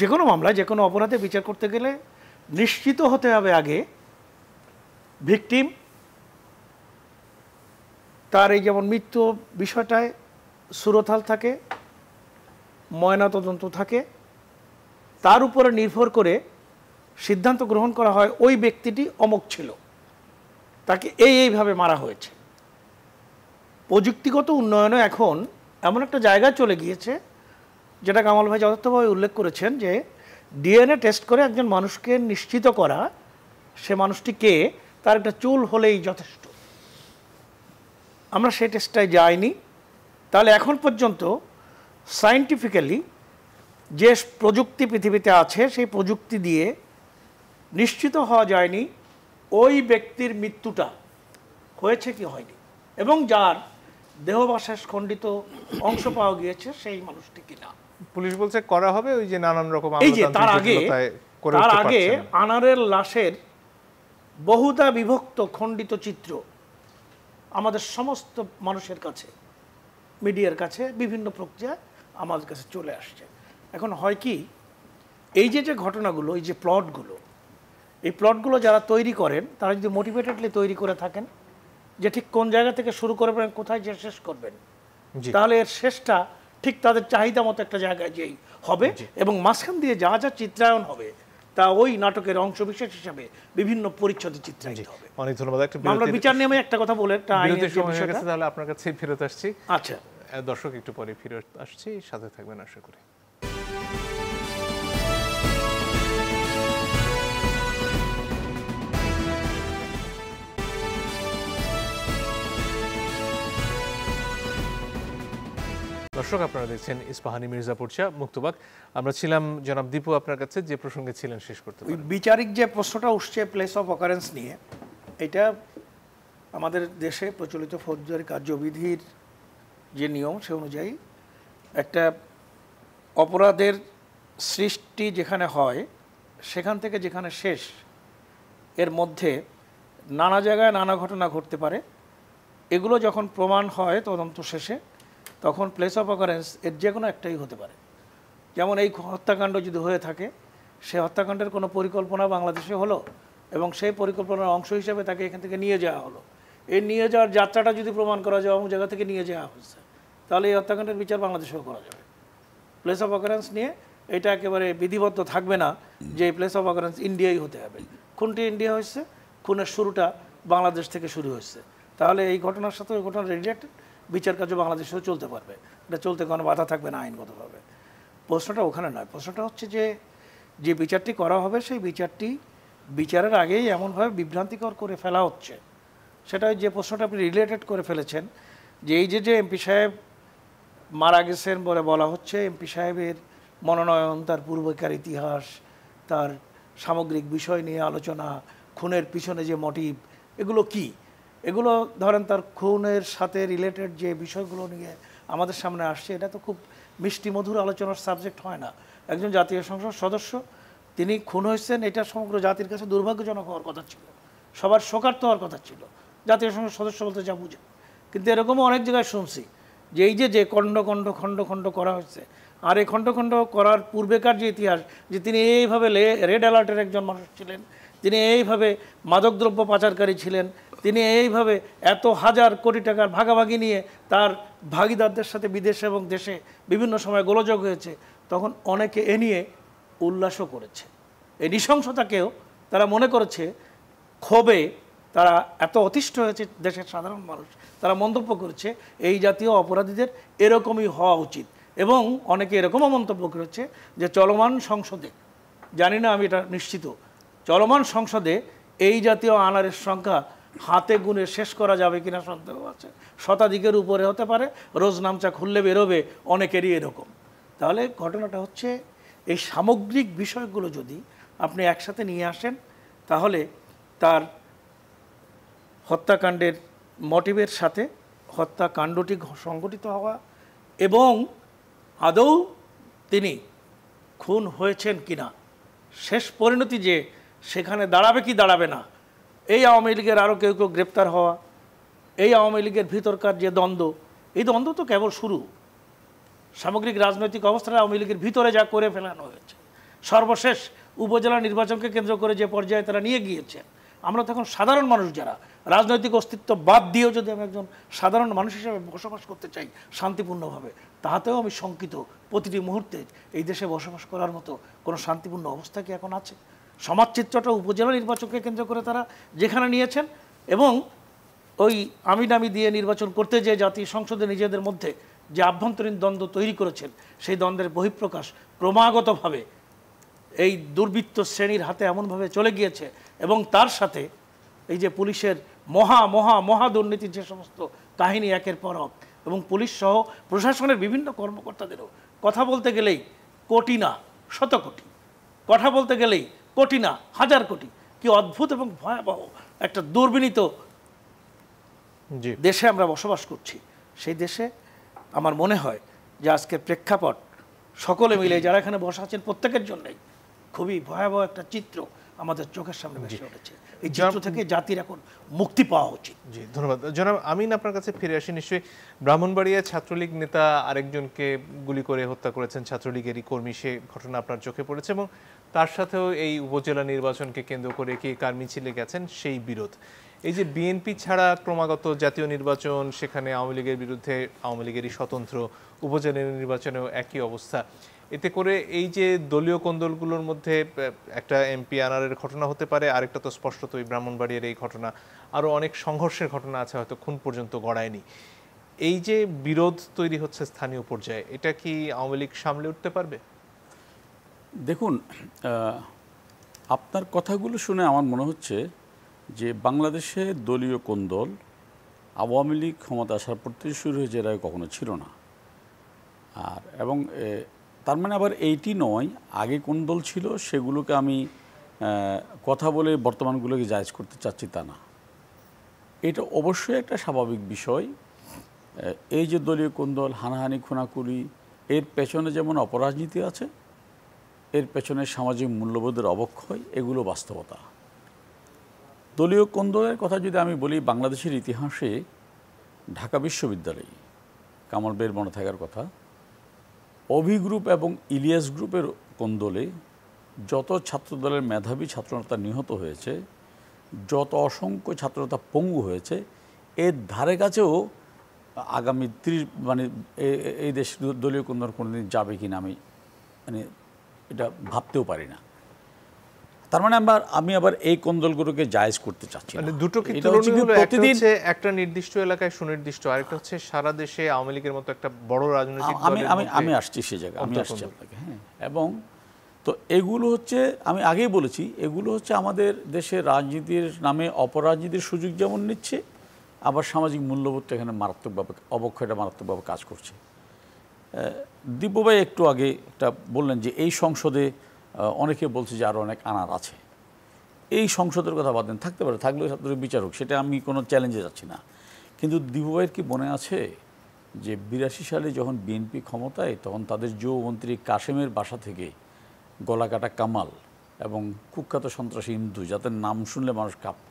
যে কোনো মামলায় যে কোনো অপরাধে বিচার করতে গেলে নিশ্চিত হতে হবে আগে ভিকটিম তার এই যেমন মৃত্যু বিষয়টায় সুরতাল থাকে ময়নাতদন্ত থাকে তার উপরে নির্ভর করে সিদ্ধান্ত গ্রহণ করা হয় ওই ব্যক্তিটি অমক ছিল তাকে এই এইভাবে মারা হয়েছে প্রযুক্তিগত উন্নয়নও এখন এমন একটা জায়গা চলে গিয়েছে যেটা কামাল ভাই যথার্থভাবে উল্লেখ করেছেন যে ডিএনএ টেস্ট করে একজন মানুষকে নিশ্চিত করা সে মানুষটি কে তার একটা চুল হলেই যথেষ্ট আমরা সেই টেস্টটায় যাইনি তাহলে এখন পর্যন্ত সায়েন্টিফিক্যালি যে প্রযুক্তি পৃথিবীতে আছে সেই প্রযুক্তি দিয়ে নিশ্চিত হওয়া যায়নি ওই ব্যক্তির মৃত্যুটা হয়েছে কি হয়নি এবং যার দেহবাসায় খণ্ডিত অংশ পাওয়া গিয়েছে সেই মানুষটি কিনা পুলিশ বলছে করা হবে ওই যে নানান রকম এই যে তার আগে তার আগে আনারের লাশের বহুদা বিভক্ত খণ্ডিত চিত্র আমাদের সমস্ত মানুষের কাছে মিডিয়ার কাছে বিভিন্ন প্রক্রিয়া আমাদের কাছে চলে আসছে এখন হয় কি এই যে যে ঘটনাগুলো এই যে প্লটগুলো এই প্লটগুলো যারা তৈরি করেন তারা যদি মোটিভেটেডলি তৈরি করে থাকেন যে ঠিক কোন জায়গা থেকে শুরু করবেন কোথায় যে শেষ করবেন তাহলে এর শেষটা ঠিক তাদের চাহিদা মতো একটা জায়গায় যেই হবে এবং মাঝখান দিয়ে যা যা চিত্রায়ন হবে তা ওই নাটকের অংশবিশেষ হিসাবে বিভিন্ন পরিচ্ছদে চিত্রায়িত হবে অনেক ধন্যবাদ একটা আমরা বিচার নিয়ে একটা কথা বলে একটা তাহলে আপনার কাছে ফেরত আসছি আচ্ছা দর্শক একটু পরে ফিরে আসছি সাথে থাকবেন আশা করি দর্শক আপনারা দেখছেন ইস্পাহানি মির্জাপুর শাহ মুক্তবাক আমরা ছিলাম জনাব দীপু আপনার কাছে যে প্রসঙ্গে ছিলেন শেষ করতে বিচারিক যে প্রশ্নটা উঠছে প্লেস অফ অকারেন্স নিয়ে এটা আমাদের দেশে প্রচলিত ফৌজদারি কার্যবিধির যে নিয়ম সে অনুযায়ী একটা অপরাধের সৃষ্টি যেখানে হয় সেখান থেকে যেখানে শেষ এর মধ্যে নানা জায়গায় নানা ঘটনা ঘটতে পারে এগুলো যখন প্রমাণ হয় তদন্ত শেষে তখন প্লেস অফ অকারেন্স এর যে কোনো একটাই হতে পারে যেমন এই হত্যাকাণ্ড যদি হয়ে থাকে সে হত্যাকাণ্ডের কোনো পরিকল্পনা বাংলাদেশে হলো এবং সেই পরিকল্পনার অংশ হিসেবে তাকে এখান থেকে নিয়ে যাওয়া হলো এই নিয়ে যাওয়ার যাত্রাটা যদি প্রমাণ করা যায় অমুক জায়গা থেকে নিয়ে যাওয়া হয়েছে তাহলে এই হত্যাকাণ্ডের বিচার বাংলাদেশেও করা যাবে প্লেস অফ অকারেন্স নিয়ে এটা একেবারে বিধিবদ্ধ থাকবে না যে প্লেস অফ অকারেন্স ইন্ডিয়াই হতে হবে খুনটি ইন্ডিয়া হয়েছে খুনের শুরুটা বাংলাদেশ থেকে শুরু হয়েছে তাহলে এই ঘটনার সাথে ওই ঘটনা রিলেটেড বিচার কার্য বাংলাদেশেও চলতে পারবে এটা চলতে কোনো বাধা থাকবে না আইনগতভাবে প্রশ্নটা ওখানে নয় প্রশ্নটা হচ্ছে যে যে বিচারটি করা হবে সেই বিচারটি বিচারের আগেই এমনভাবে বিভ্রান্তিকর করে ফেলা হচ্ছে সেটা যে প্রশ্নটা আপনি রিলেটেড করে ফেলেছেন যে এই যে যে এমপি সাহেব মারা গেছেন বলে বলা হচ্ছে এমপি সাহেবের মনোনয়ন তার পূর্বকার ইতিহাস তার সামগ্রিক বিষয় নিয়ে আলোচনা খুনের পিছনে যে মোটিভ এগুলো কী এগুলো ধরেন তার খুনের সাথে রিলেটেড যে বিষয়গুলো নিয়ে আমাদের সামনে আসছে এটা তো খুব মিষ্টি মধুর আলোচনার সাবজেক্ট হয় না একজন জাতীয় সংসদ সদস্য তিনি খুন হয়েছেন এটা সমগ্র জাতির কাছে দুর্ভাগ্যজনক হওয়ার কথা ছিল সবার শোকার্ত হওয়ার কথা ছিল জাতীয় সংসদ সদস্য বলতে যা বুঝে কিন্তু এরকমও অনেক জায়গায় শুনছি যে এই যে যে খণ্ড খণ্ড খণ্ড খণ্ড করা হয়েছে আর এই খণ্ড খণ্ড করার পূর্বেকার যে ইতিহাস যে তিনি এইভাবে রেড অ্যালার্টের একজন মানুষ ছিলেন তিনি এইভাবে মাদকদ্রব্য পাচারকারী ছিলেন তিনি এইভাবে এত হাজার কোটি টাকার ভাগাভাগি নিয়ে তার ভাগিদারদের সাথে বিদেশে এবং দেশে বিভিন্ন সময় গোলযোগ হয়েছে তখন অনেকে এ নিয়ে উল্লাসও করেছে এই নৃশংসতাকেও তারা মনে করেছে ক্ষোভে তারা এত অতিষ্ঠ হয়েছে দেশের সাধারণ মানুষ তারা মন্তব্য করেছে এই জাতীয় অপরাধীদের এরকমই হওয়া উচিত এবং অনেকে এরকমও মন্তব্য করেছে যে চলমান সংসদে জানি না আমি এটা নিশ্চিত চলমান সংসদে এই জাতীয় আনারের সংখ্যা হাতে গুনে শেষ করা যাবে কিনা সন্দেহ আছে শতাধিকের উপরে হতে পারে রোজ নামচা খুললে বেরোবে অনেকেরই এরকম তাহলে ঘটনাটা হচ্ছে এই সামগ্রিক বিষয়গুলো যদি আপনি একসাথে নিয়ে আসেন তাহলে তার হত্যাকাণ্ডের মোটিভের সাথে হত্যাকাণ্ডটি সংগঠিত হওয়া এবং আদৌ তিনি খুন হয়েছেন কিনা শেষ পরিণতি যে সেখানে দাঁড়াবে কি দাঁড়াবে না এই আওয়ামী লীগের আরও কেউ কেউ গ্রেপ্তার হওয়া এই আওয়ামী লীগের ভিতরকার যে দ্বন্দ্ব এই দ্বন্দ্ব তো কেবল শুরু সামগ্রিক রাজনৈতিক অবস্থায় আওয়ামী লীগের ভিতরে যা করে ফেলানো হয়েছে সর্বশেষ উপজেলা নির্বাচনকে কেন্দ্র করে যে পর্যায়ে তারা নিয়ে গিয়েছে আমরা তখন সাধারণ মানুষ যারা রাজনৈতিক অস্তিত্ব বাদ দিয়েও যদি আমি একজন সাধারণ মানুষ হিসেবে বসবাস করতে চাই শান্তিপূর্ণভাবে তাহাতেও আমি শঙ্কিত প্রতিটি মুহূর্তে এই দেশে বসবাস করার মতো কোনো শান্তিপূর্ণ অবস্থা কি এখন আছে সমাজচিত্রটা উপজেলা নির্বাচনকে কেন্দ্র করে তারা যেখানে নিয়েছেন এবং ওই আমি নামি দিয়ে নির্বাচন করতে যে জাতি সংসদে নিজেদের মধ্যে যে আভ্যন্তরীণ দ্বন্দ্ব তৈরি করেছেন সেই দ্বন্দ্বের বহিঃপ্রকাশ ক্রমাগতভাবে এই দুর্বৃত্ত শ্রেণীর হাতে এমনভাবে চলে গিয়েছে এবং তার সাথে এই যে পুলিশের মহা মহা মহা দুর্নীতির যে সমস্ত কাহিনী একের পর এবং পুলিশ সহ প্রশাসনের বিভিন্ন কর্মকর্তাদেরও কথা বলতে গেলেই কোটি না শত কোটি কথা বলতে গেলেই কোটি না হাজার কোটি কি অদ্ভুত এবং ভয়াবহ একটা দুর্বিনীত দেশে আমরা বসবাস করছি সেই দেশে আমার মনে হয় যে আজকের প্রেক্ষাপট সকলে মিলে যারা এখানে বসা আছেন প্রত্যেকের জন্যই খুবই ভয়াবহ একটা চিত্র আমাদের চোখের সামনে ভেসে উঠেছে এই চিত্র থেকে জাতির এখন মুক্তি পাওয়া উচিত জি ধন্যবাদ জনাব আমিন আপনার কাছে ফিরে আসি নিশ্চয়ই ব্রাহ্মণবাড়িয়া ছাত্রলীগ নেতা আরেকজনকে গুলি করে হত্যা করেছেন ছাত্রলীগেরই কর্মী সে ঘটনা আপনার চোখে পড়েছে এবং তার সাথেও এই উপজেলা নির্বাচনকে কেন্দ্র করে কে কার মিছিলে গেছেন সেই বিরোধ এই যে বিএনপি ছাড়া ক্রমাগত জাতীয় নির্বাচন সেখানে আওয়ামী লীগের বিরুদ্ধে আওয়ামী লীগেরই স্বতন্ত্র উপজেলা নির্বাচনেও একই অবস্থা এতে করে এই যে দলীয় কোন্দলগুলোর মধ্যে একটা এমপি আনারের ঘটনা হতে পারে আরেকটা তো স্পষ্টত ওই ব্রাহ্মণবাড়িয়ার এই ঘটনা আরও অনেক সংঘর্ষের ঘটনা আছে হয়তো খুন পর্যন্ত গড়ায়নি এই যে বিরোধ তৈরি হচ্ছে স্থানীয় পর্যায়ে এটা কি আওয়ামী লীগ সামলে উঠতে পারবে দেখুন আপনার কথাগুলো শুনে আমার মনে হচ্ছে যে বাংলাদেশে দলীয় কোন দল আওয়ামী লীগ ক্ষমতা আসার পর থেকে শুরু হয়েছে এরা কখনো ছিল না আর এবং তার মানে আবার এইটি নয় আগে কোন দল ছিল সেগুলোকে আমি কথা বলে বর্তমানগুলোকে জায়জ করতে চাচ্ছি তা না এটা অবশ্যই একটা স্বাভাবিক বিষয় এই যে দলীয় কোন দল হানাহানি খুনাকুলি এর পেছনে যেমন অপরাজনীতি আছে এর পেছনে সামাজিক মূল্যবোধের অবক্ষয় এগুলো বাস্তবতা দলীয় কোন্দলের কথা যদি আমি বলি বাংলাদেশের ইতিহাসে ঢাকা বিশ্ববিদ্যালয় কামাল বের মনে থাকার কথা অভি গ্রুপ এবং ইলিয়াস গ্রুপের কোন্দলে যত ছাত্রদলের মেধাবী ছাত্রনেতা নিহত হয়েছে যত অসংখ্য ছাত্রতা পঙ্গু হয়েছে এর ধারে কাছেও আগামী ত্রিশ মানে এই দেশ দলীয় কোন্দল কোনোদিন যাবে কিনা আমি মানে এটা ভাবতেও পারি না তার মানে আবার আমি আবার এই কোন্দলগুলোকে জায়েজ করতে চাচ্ছি মানে দুটো কি প্রতিদিন একটা নির্দিষ্ট এলাকায় সুনির্দিষ্ট আরেকটা হচ্ছে সারা দেশে আওয়ামী লীগের মতো একটা বড় রাজনৈতিক আমি আমি আমি আসছি সে জায়গায় আমি আসছি আপনাকে হ্যাঁ এবং তো এগুলো হচ্ছে আমি আগেই বলেছি এগুলো হচ্ছে আমাদের দেশের রাজনীতির নামে অপরাজনীতির সুযোগ যেমন নিচ্ছে আবার সামাজিক মূল্যবোধটা এখানে মারাত্মকভাবে অবক্ষয়টা মারাত্মকভাবে কাজ করছে দিব্য একটু আগে একটা বললেন যে এই সংসদে অনেকে বলছে যে আরও অনেক আনার আছে এই সংসদের কথা বাদ দেন থাকতে পারে থাকলেও বিচার বিচারক সেটা আমি কোনো চ্যালেঞ্জে যাচ্ছি না কিন্তু দিবু কি মনে আছে যে বিরাশি সালে যখন বিএনপি ক্ষমতায় তখন তাদের যুবমন্ত্রী কাশেমের বাসা থেকে গলাকাটা কামাল এবং কুখ্যাত সন্ত্রাসী ইন্দু যাদের নাম শুনলে মানুষ কাঁপত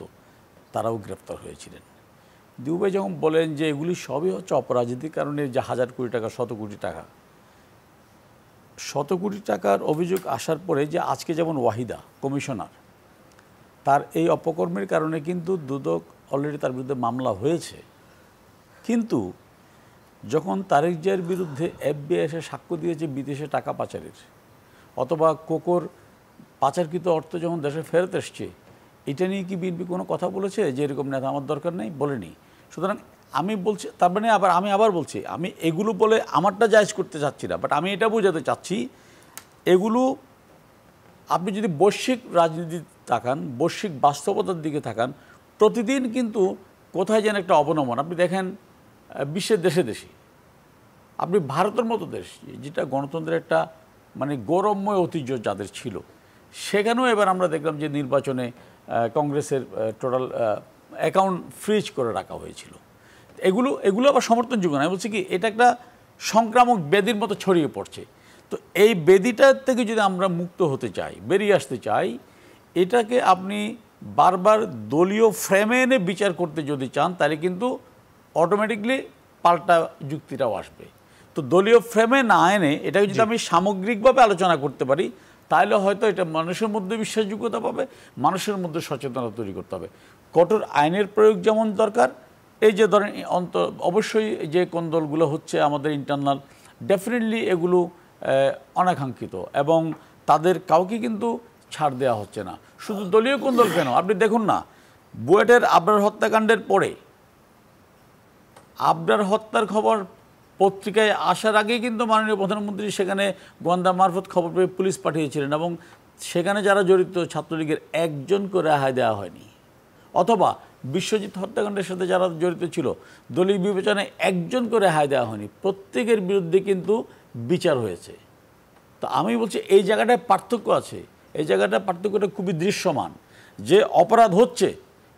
তারাও গ্রেপ্তার হয়েছিলেন দিউবাই যখন বলেন যে এগুলি সবই হচ্ছে অপরাজনীতির কারণে যে হাজার কোটি টাকা শত কোটি টাকা শত কোটি টাকার অভিযোগ আসার পরে যে আজকে যেমন ওয়াহিদা কমিশনার তার এই অপকর্মের কারণে কিন্তু দুদক অলরেডি তার বিরুদ্ধে মামলা হয়েছে কিন্তু যখন তারেক জিয়ার বিরুদ্ধে এফবিআই এসে সাক্ষ্য দিয়েছে বিদেশে টাকা পাচারের অথবা কোকোর পাচারকৃত অর্থ যখন দেশে ফেরত এসছে এটা নিয়ে কি বিএনপি কোনো কথা বলেছে যে এরকম নেতা আমার দরকার নেই বলেনি সুতরাং আমি বলছি তার মানে আবার আমি আবার বলছি আমি এগুলো বলে আমারটা জায়জ করতে চাচ্ছি না বাট আমি এটা বোঝাতে চাচ্ছি এগুলো আপনি যদি বৈশ্বিক রাজনীতি তাকান বৈশ্বিক বাস্তবতার দিকে তাকান প্রতিদিন কিন্তু কোথায় যেন একটা অবনমন আপনি দেখেন বিশ্বের দেশে দেশে আপনি ভারতের মতো দেশ যেটা গণতন্ত্রের একটা মানে গৌরবময় ঐতিহ্য যাদের ছিল সেখানেও এবার আমরা দেখলাম যে নির্বাচনে কংগ্রেসের টোটাল অ্যাকাউন্ট ফ্রিজ করে রাখা হয়েছিল এগুলো এগুলো আবার সমর্থনযোগ্য না বলছি কি এটা একটা সংক্রামক বেদির মতো ছড়িয়ে পড়ছে তো এই বেদিটা থেকে যদি আমরা মুক্ত হতে চাই বেরিয়ে আসতে চাই এটাকে আপনি বারবার দলীয় ফ্রেমে এনে বিচার করতে যদি চান তাহলে কিন্তু অটোমেটিকলি পাল্টা যুক্তিটাও আসবে তো দলীয় ফ্রেমে না এনে এটাকে যদি আমি সামগ্রিকভাবে আলোচনা করতে পারি তাহলে হয়তো এটা মানুষের মধ্যে বিশ্বাসযোগ্যতা পাবে মানুষের মধ্যে সচেতনতা তৈরি করতে হবে কঠোর আইনের প্রয়োগ যেমন দরকার এই যে ধরেন অন্ত অবশ্যই যে কোন্দলগুলো হচ্ছে আমাদের ইন্টারনাল ডেফিনেটলি এগুলো অনাকাঙ্ক্ষিত এবং তাদের কাউকে কিন্তু ছাড় দেওয়া হচ্ছে না শুধু দলীয় কোন্দল কেন আপনি দেখুন না বুয়েটের আবরার হত্যাকাণ্ডের পরে আবরার হত্যার খবর পত্রিকায় আসার আগেই কিন্তু মাননীয় প্রধানমন্ত্রী সেখানে গোয়েন্দা মারফত খবর পেয়ে পুলিশ পাঠিয়েছিলেন এবং সেখানে যারা জড়িত ছাত্রলীগের একজনকে রেহাই দেওয়া হয়নি অথবা বিশ্বজিৎ হত্যাকাণ্ডের সাথে যারা জড়িত ছিল দলীয় বিবেচনায় একজন করে হায় দেওয়া হয়নি প্রত্যেকের বিরুদ্ধে কিন্তু বিচার হয়েছে তো আমি বলছি এই জায়গাটায় পার্থক্য আছে এই জায়গাটায় পার্থক্যটা খুবই দৃশ্যমান যে অপরাধ হচ্ছে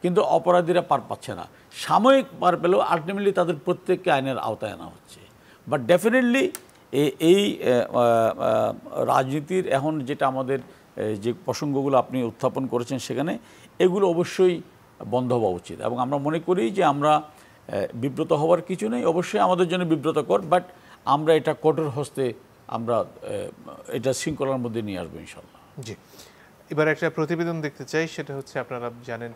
কিন্তু অপরাধীরা পার পাচ্ছে না সাময়িক পার পেলেও আলটিমেটলি তাদের প্রত্যেককে আইনের আওতায় আনা হচ্ছে বাট ডেফিনেটলি এই রাজনীতির এখন যেটা আমাদের যে প্রসঙ্গগুলো আপনি উত্থাপন করেছেন সেখানে এগুলো অবশ্যই বন্ধ হওয়া উচিত এবং আমরা মনে করি যে আমরা বিব্রত হওয়ার কিছু নেই অবশ্যই আমাদের জন্য বিব্রতকর বাট আমরা এটা কঠোর হস্তে আমরা এটা শৃঙ্খলার মধ্যে নিয়ে আসবো ইনশাল্লাহ জি এবার একটা প্রতিবেদন দেখতে চাই সেটা হচ্ছে আপনারা জানেন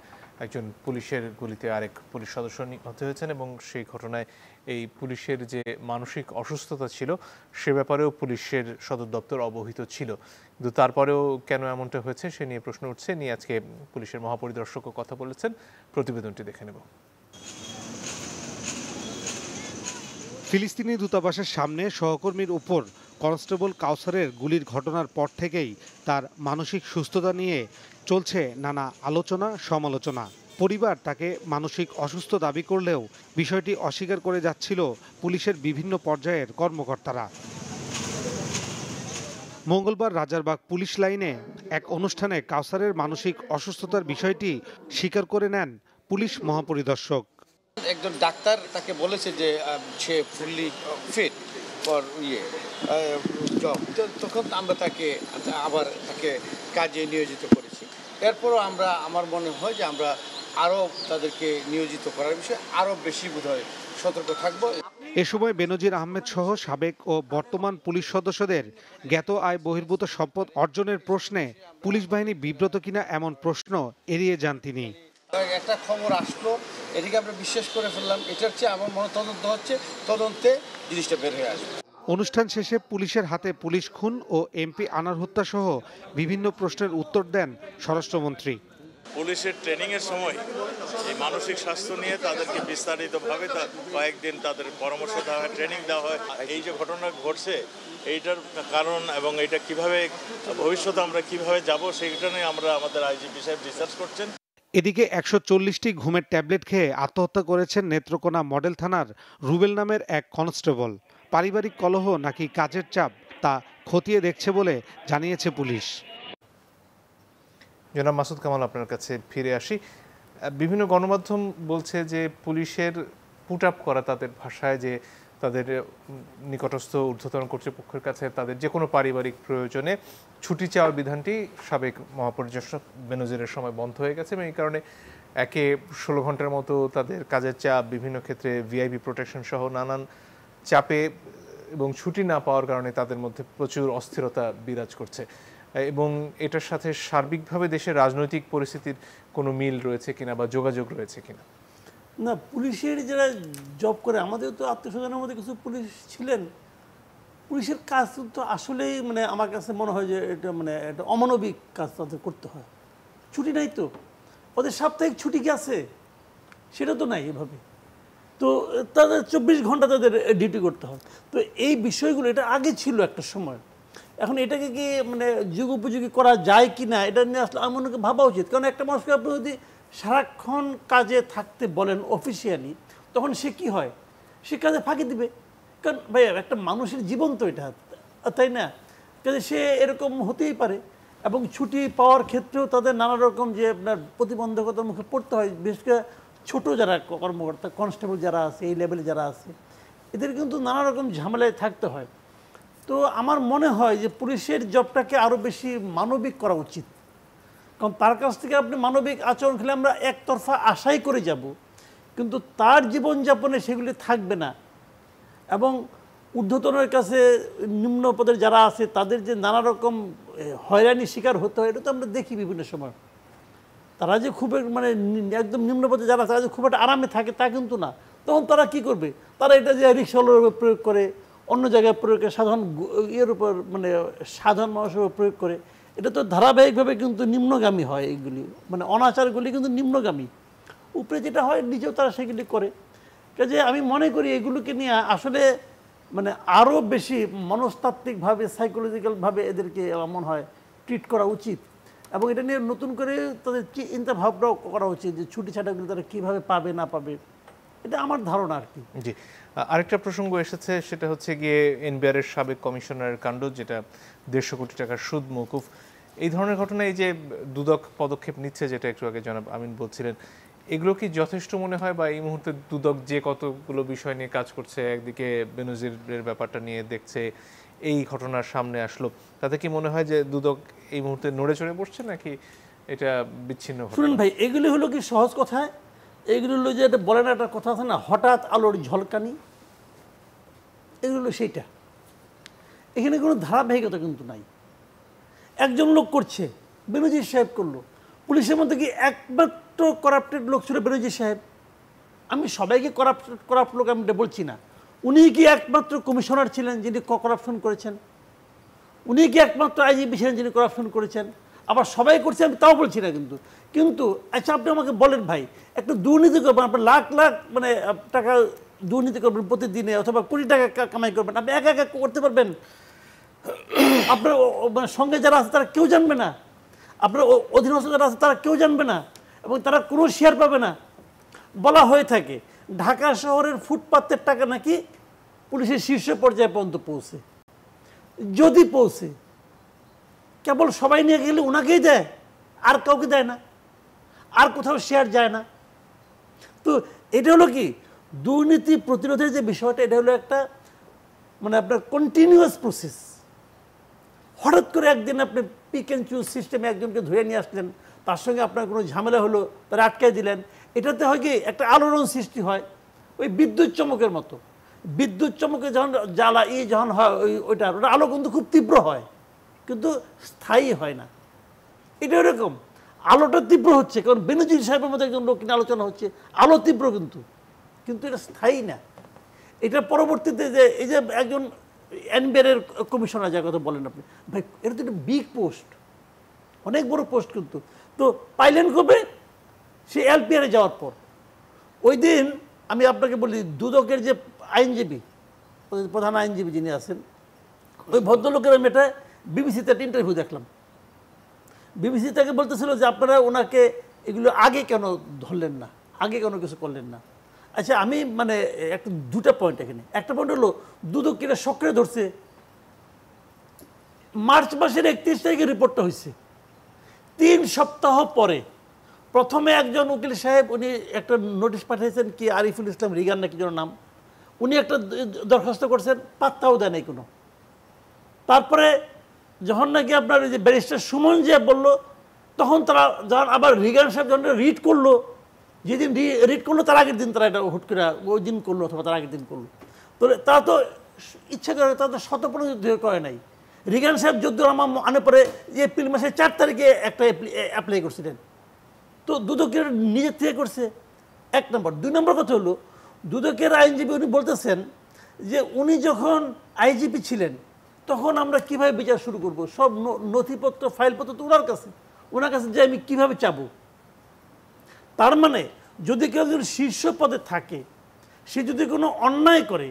একজন পুলিশের গুলিতে আরেক পুলিশ সদস্য নিহত হয়েছেন এবং সেই ঘটনায় এই পুলিশের যে মানসিক অসুস্থতা ছিল সে ব্যাপারেও পুলিশের সদর দপ্তর অবহিত ছিল কিন্তু তারপরেও কেন এমনটা হয়েছে সে নিয়ে প্রশ্ন উঠছে নিয়ে আজকে পুলিশের মহাপরিদর্শকও কথা বলেছেন প্রতিবেদনটি দেখে নেব ফিলিস্তিনি দূতাবাসের সামনে সহকর্মীর উপর কনস্টেবল কাউসারের গুলির ঘটনার পর থেকেই তার মানসিক সুস্থতা নিয়ে চলছে নানা আলোচনা সমালোচনা পরিবার তাকে মানসিক অসুস্থ দাবি করলেও বিষয়টি অস্বীকার করে যাচ্ছিল পুলিশের বিভিন্ন পর্যায়ের কর্মকর্তারা মঙ্গলবার রাজারবাগ পুলিশ লাইনে এক অনুষ্ঠানে কাউসারের মানসিক অসুস্থতার বিষয়টি স্বীকার করে নেন পুলিশ মহাপরিদর্শক একজন ডাক্তার তাকে বলেছে যে সে ফুললি ফিট ফর ইয়ে জব তখন আমরা তাকে আবার তাকে কাজে নিয়োজিত করেছি এরপরও আমরা আমার মনে হয় যে আমরা আরও তাদেরকে নিয়োজিত করার বিষয়ে আরও বেশি বোধহয় সতর্ক থাকবো এ সময় বেনজির আহমেদ সহ সাবেক ও বর্তমান পুলিশ সদস্যদের জ্ঞাত আয় বহির্ভূত সম্পদ অর্জনের প্রশ্নে পুলিশ বাহিনী বিব্রত কিনা এমন প্রশ্ন এড়িয়ে যান তিনি একটা খবর আসলো এটিকে আমরা বিশ্বাস করে ফেললাম এটার চেয়ে আমার মনে তদন্ত হচ্ছে তদন্তে জিনিসটা বের হয়ে আসবে অনুষ্ঠান শেষে পুলিশের হাতে পুলিশ খুন ও এমপি আনার হত্যা সহ বিভিন্ন প্রশ্নের উত্তর দেন স্বরাষ্ট্রমন্ত্রী পুলিশের ট্রেনিংয়ের সময় এই মানসিক স্বাস্থ্য নিয়ে তাদেরকে বিস্তারিতভাবে কয়েকদিন তাদের পরামর্শ দেওয়া হয় ট্রেনিং দেওয়া হয় এই যে ঘটনা ঘটছে এইটার কারণ এবং এটা কিভাবে ভবিষ্যতে আমরা কিভাবে যাব সেইটা নিয়ে আমরা আমাদের আইজিপি সাহেব রিসার্চ করছেন এদিকে একশো চল্লিশটি ঘুমের ট্যাবলেট খেয়ে আত্মহত্যা করেছেন নেত্রকোনা মডেল থানার রুবেল নামের এক কনস্টেবল পারিবারিক কলহ নাকি কাজের চাপ তা খতিয়ে দেখছে বলে জানিয়েছে পুলিশ জনাব মাসুদ কামাল আপনার কাছে ফিরে আসি বিভিন্ন গণমাধ্যম বলছে যে পুলিশের পুট আপ করা তাদের ভাষায় যে তাদের নিকটস্থ ঊর্ধ্বতন কর্তৃপক্ষের কাছে তাদের যে কোনো পারিবারিক প্রয়োজনে ছুটি চাওয়ার বিধানটি সাবেক মহাপরিচালক বেনজিরের সময় বন্ধ হয়ে গেছে এবং এই কারণে একে ষোলো ঘন্টার মতো তাদের কাজের চাপ বিভিন্ন ক্ষেত্রে ভিআইপি প্রোটেকশন সহ নানান চাপে এবং ছুটি না পাওয়ার কারণে তাদের মধ্যে প্রচুর অস্থিরতা বিরাজ করছে এবং এটার সাথে সার্বিকভাবে দেশের রাজনৈতিক পরিস্থিতির কোনো মিল রয়েছে কিনা বা যোগাযোগ রয়েছে কিনা না পুলিশের যারা জব করে আমাদের তো আত্মস্বজনের মধ্যে কিছু পুলিশ ছিলেন পুলিশের কাজ তো আসলেই মানে আমার কাছে মনে হয় যে এটা মানে একটা অমানবিক কাজ তাদের করতে হয় ছুটি নাই তো ওদের সাপ্তাহিক ছুটি কি আছে সেটা তো নাই এভাবে তো তাদের চব্বিশ ঘন্টা তাদের ডিউটি করতে হয় তো এই বিষয়গুলো এটা আগে ছিল একটা সময় এখন এটাকে কি মানে যুগ উপযোগী করা যায় কি না এটা নিয়ে আসলে আমার মনে ভাবা উচিত কারণ একটা মানুষকে আপনি যদি সারাক্ষণ কাজে থাকতে বলেন অফিসিয়ালি তখন সে কি হয় সে কাজে ফাঁকি দিবে কারণ ভাই একটা মানুষের জীবন তো এটা তাই না কাজে সে এরকম হতেই পারে এবং ছুটি পাওয়ার ক্ষেত্রেও তাদের নানা রকম যে আপনার প্রতিবন্ধকতার মুখে পড়তে হয় বিশেষ করে ছোটো যারা কর্মকর্তা কনস্টেবল যারা আছে এই লেভেলে যারা আছে এদের কিন্তু নানা রকম ঝামেলায় থাকতে হয় তো আমার মনে হয় যে পুলিশের জবটাকে আরও বেশি মানবিক করা উচিত কারণ তার কাছ থেকে আপনি মানবিক আচরণ খেলে আমরা একতরফা আশাই করে যাব কিন্তু তার জীবনযাপনে সেগুলি থাকবে না এবং ঊর্ধ্বতনের কাছে নিম্ন পদের যারা আছে তাদের যে নানা রকম হয়রানি শিকার হতে হয় এটা তো আমরা দেখি বিভিন্ন সময় তারা যে খুব মানে একদম নিম্ন পদে যারা তারা যে খুব একটা আরামে থাকে তা কিন্তু না তখন তারা কি করবে তারা এটা যে রিক্সাওয়ালার প্রয়োগ করে অন্য জায়গায় প্রয়োগের সাধারণ ইয়ের উপর মানে সাধারণ মানুষের প্রয়োগ করে এটা তো ধারাবাহিকভাবে কিন্তু নিম্নগামী হয় এইগুলি মানে অনাচারগুলি কিন্তু নিম্নগামী উপরে যেটা হয় নিজেও তারা সেগুলি করে কাজে আমি মনে করি এগুলোকে নিয়ে আসলে মানে আরও বেশি মনস্তাত্ত্বিকভাবে সাইকোলজিক্যালভাবে এদেরকে এমন হয় ট্রিট করা উচিত এবং এটা নিয়ে নতুন করে তাদের চিন্তা ভাবনাও করা উচিত যে ছুটি ছাটাগুলি তারা কীভাবে পাবে না পাবে এটা আমার ধারণা আর কি জি আরেকটা প্রসঙ্গ এসেছে সেটা হচ্ছে গিয়ে এনবিআর এর সাবেক কমিশনারের কাণ্ড যেটা দেড়শো কোটি টাকার সুদ মকুফ এই ধরনের ঘটনা এই যে দুদক পদক্ষেপ নিচ্ছে যেটা একটু আগে জনাব আমিন বলছিলেন এগুলো কি যথেষ্ট মনে হয় বা এই মুহূর্তে দুদক যে কতগুলো বিষয় নিয়ে কাজ করছে একদিকে বেনজিরের ব্যাপারটা নিয়ে দেখছে এই ঘটনার সামনে আসলো তাতে কি মনে হয় যে দুদক এই মুহূর্তে নড়ে চড়ে বসছে নাকি এটা বিচ্ছিন্ন শুনুন ভাই এগুলি হলো কি সহজ কথায় এইগুলো যে বলে না একটা কথা আছে না হঠাৎ আলোর ঝলকানি এগুলো সেইটা এখানে কোনো ধারাবাহিকতা কিন্তু নাই একজন লোক করছে বেনজির সাহেব করলো পুলিশের মধ্যে কি একমাত্র করাপ্টেড লোক ছিল বেনজির সাহেব আমি সবাইকে করাপ্টেড করাপ্ট লোক আমি বলছি না উনি কি একমাত্র কমিশনার ছিলেন যিনি করাপশন করেছেন উনি কি একমাত্র আইজিপি ছিলেন যিনি করাপশন করেছেন আবার সবাই করছে আমি তাও বলছি না কিন্তু কিন্তু আচ্ছা আপনি আমাকে বলেন ভাই একটা দুর্নীতি করবেন আপনার লাখ লাখ মানে টাকা দুর্নীতি করবেন প্রতিদিনে অথবা কোটি টাকা কামাই করবেন আপনি একা একা করতে পারবেন আপনার মানে সঙ্গে যারা আছে তারা কেউ জানবে না আপনার অধীনস্থ যারা আছে তারা কেউ জানবে না এবং তারা কোনো শেয়ার পাবে না বলা হয়ে থাকে ঢাকা শহরের ফুটপাতের টাকা নাকি পুলিশের শীর্ষ পর্যায়ে পর্যন্ত পৌঁছে যদি পৌঁছে কেবল সবাই নিয়ে গেলে ওনাকেই দেয় আর কাউকে দেয় না আর কোথাও শেয়ার যায় না তো এটা হলো কি দুর্নীতি প্রতিরোধের যে বিষয়টা এটা হলো একটা মানে আপনার কন্টিনিউয়াস প্রসেস হঠাৎ করে একদিন আপনি পিক অ্যান্ড চুজ সিস্টেমে একজনকে ধরে নিয়ে আসলেন তার সঙ্গে আপনার কোনো ঝামেলা হলো তারা আটকে দিলেন এটাতে হয় কি একটা আলোড়ন সৃষ্টি হয় ওই বিদ্যুৎ চমকের মতো বিদ্যুৎ চমকে যখন জ্বালা ই যখন হয় ওই ওইটার ওটা আলো কিন্তু খুব তীব্র হয় কিন্তু স্থায়ী হয় না এটা এরকম আলোটা তীব্র হচ্ছে কারণ বেনজির সাহেবের মতো একজন লোক নিয়ে আলোচনা হচ্ছে আলো তীব্র কিন্তু কিন্তু এটা স্থায়ী না এটা পরবর্তীতে যে এই যে একজন এনবিআরের কমিশনার যার কথা বলেন আপনি ভাই এটা তো একটা বিগ পোস্ট অনেক বড় পোস্ট কিন্তু তো পাইলেন কবে সে এলপিআরে যাওয়ার পর ওই দিন আমি আপনাকে বলি দুদকের যে আইনজীবী প্রধান আইনজীবী যিনি আছেন ওই ভদ্রলোকের আমি এটা বিবিসিতে একটা ইন্টারভিউ দেখলাম বিবিসি তাকে বলতেছিল যে আপনারা ওনাকে এগুলো আগে কেন ধরলেন না আগে কেন কিছু করলেন না আচ্ছা আমি মানে একটা দুটা পয়েন্ট এখানে একটা পয়েন্ট হলো দুদক কিনা সক্রিয় ধরছে মার্চ মাসের একত্রিশ তারিখে রিপোর্টটা হয়েছে তিন সপ্তাহ পরে প্রথমে একজন উকিল সাহেব উনি একটা নোটিশ পাঠিয়েছেন কি আরিফুল ইসলাম রিগান নাকি যেন নাম উনি একটা দরখাস্ত করছেন পাত্তাও দেয় নাই কোনো তারপরে যখন নাকি আপনার ওই যে ব্যারিস্টার সুমন যে বললো তখন তারা যখন আবার রিগান সাহেব যখন রিড করলো যেদিন রিড করলো তার আগের দিন তারা এটা হুট করে ওই দিন করলো অথবা তার আগের দিন করলো তো তারা তো ইচ্ছা করে তারা তো যুদ্ধ করে নাই রিগান সাহেব যদ্দুর আমার আনে পরে এপ্রিল মাসের চার তারিখে একটা অ্যাপ্লাই করছিলেন তো দুদকের নিজের থেকে করছে এক নম্বর দুই নম্বর কথা হলো দুদকের আইনজীবী উনি বলতেছেন যে উনি যখন আইজিপি ছিলেন তখন আমরা কিভাবে বিচার শুরু করব সব নথিপত্র ফাইলপত্র তো ওনার কাছে ওনার কাছে যে আমি কিভাবে চাব তার মানে যদি কেউ যদি শীর্ষ পদে থাকে সে যদি কোনো অন্যায় করে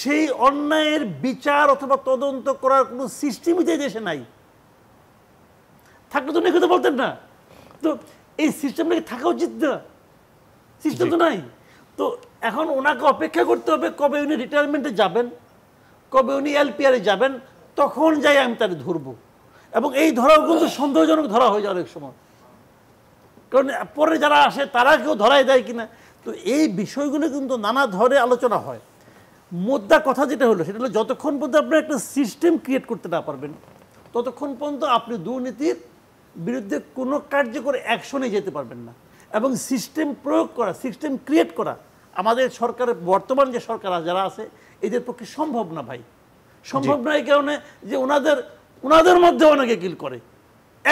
সেই অন্যায়ের বিচার অথবা তদন্ত করার কোনো সিস্টেমই তো দেশে নাই থাকলে তো নিখুঁত বলতেন না তো এই সিস্টেমটা কি থাকা উচিত না সিস্টেম তো নাই তো এখন ওনাকে অপেক্ষা করতে হবে কবে উনি রিটায়ারমেন্টে যাবেন কবে উনি এলপিআরে যাবেন তখন যাই আমি তাকে ধরব এবং এই ধরাও কিন্তু সন্দেহজনক ধরা হয়ে যায় অনেক সময় কারণ পরে যারা আসে তারা কেউ ধরাই দেয় কিনা তো এই বিষয়গুলো কিন্তু নানা ধরে আলোচনা হয় মোদ্দা কথা যেটা হলো সেটা হলো যতক্ষণ পর্যন্ত আপনি একটা সিস্টেম ক্রিয়েট করতে না পারবেন ততক্ষণ পর্যন্ত আপনি দুর্নীতির বিরুদ্ধে কোনো কার্যকর অ্যাকশনে যেতে পারবেন না এবং সিস্টেম প্রয়োগ করা সিস্টেম ক্রিয়েট করা আমাদের সরকারের বর্তমান যে সরকার যারা আছে এদের পক্ষে সম্ভব না ভাই সম্ভব নয় কারণে যে ওনাদের ওনাদের মধ্যে অনেকে কিল করে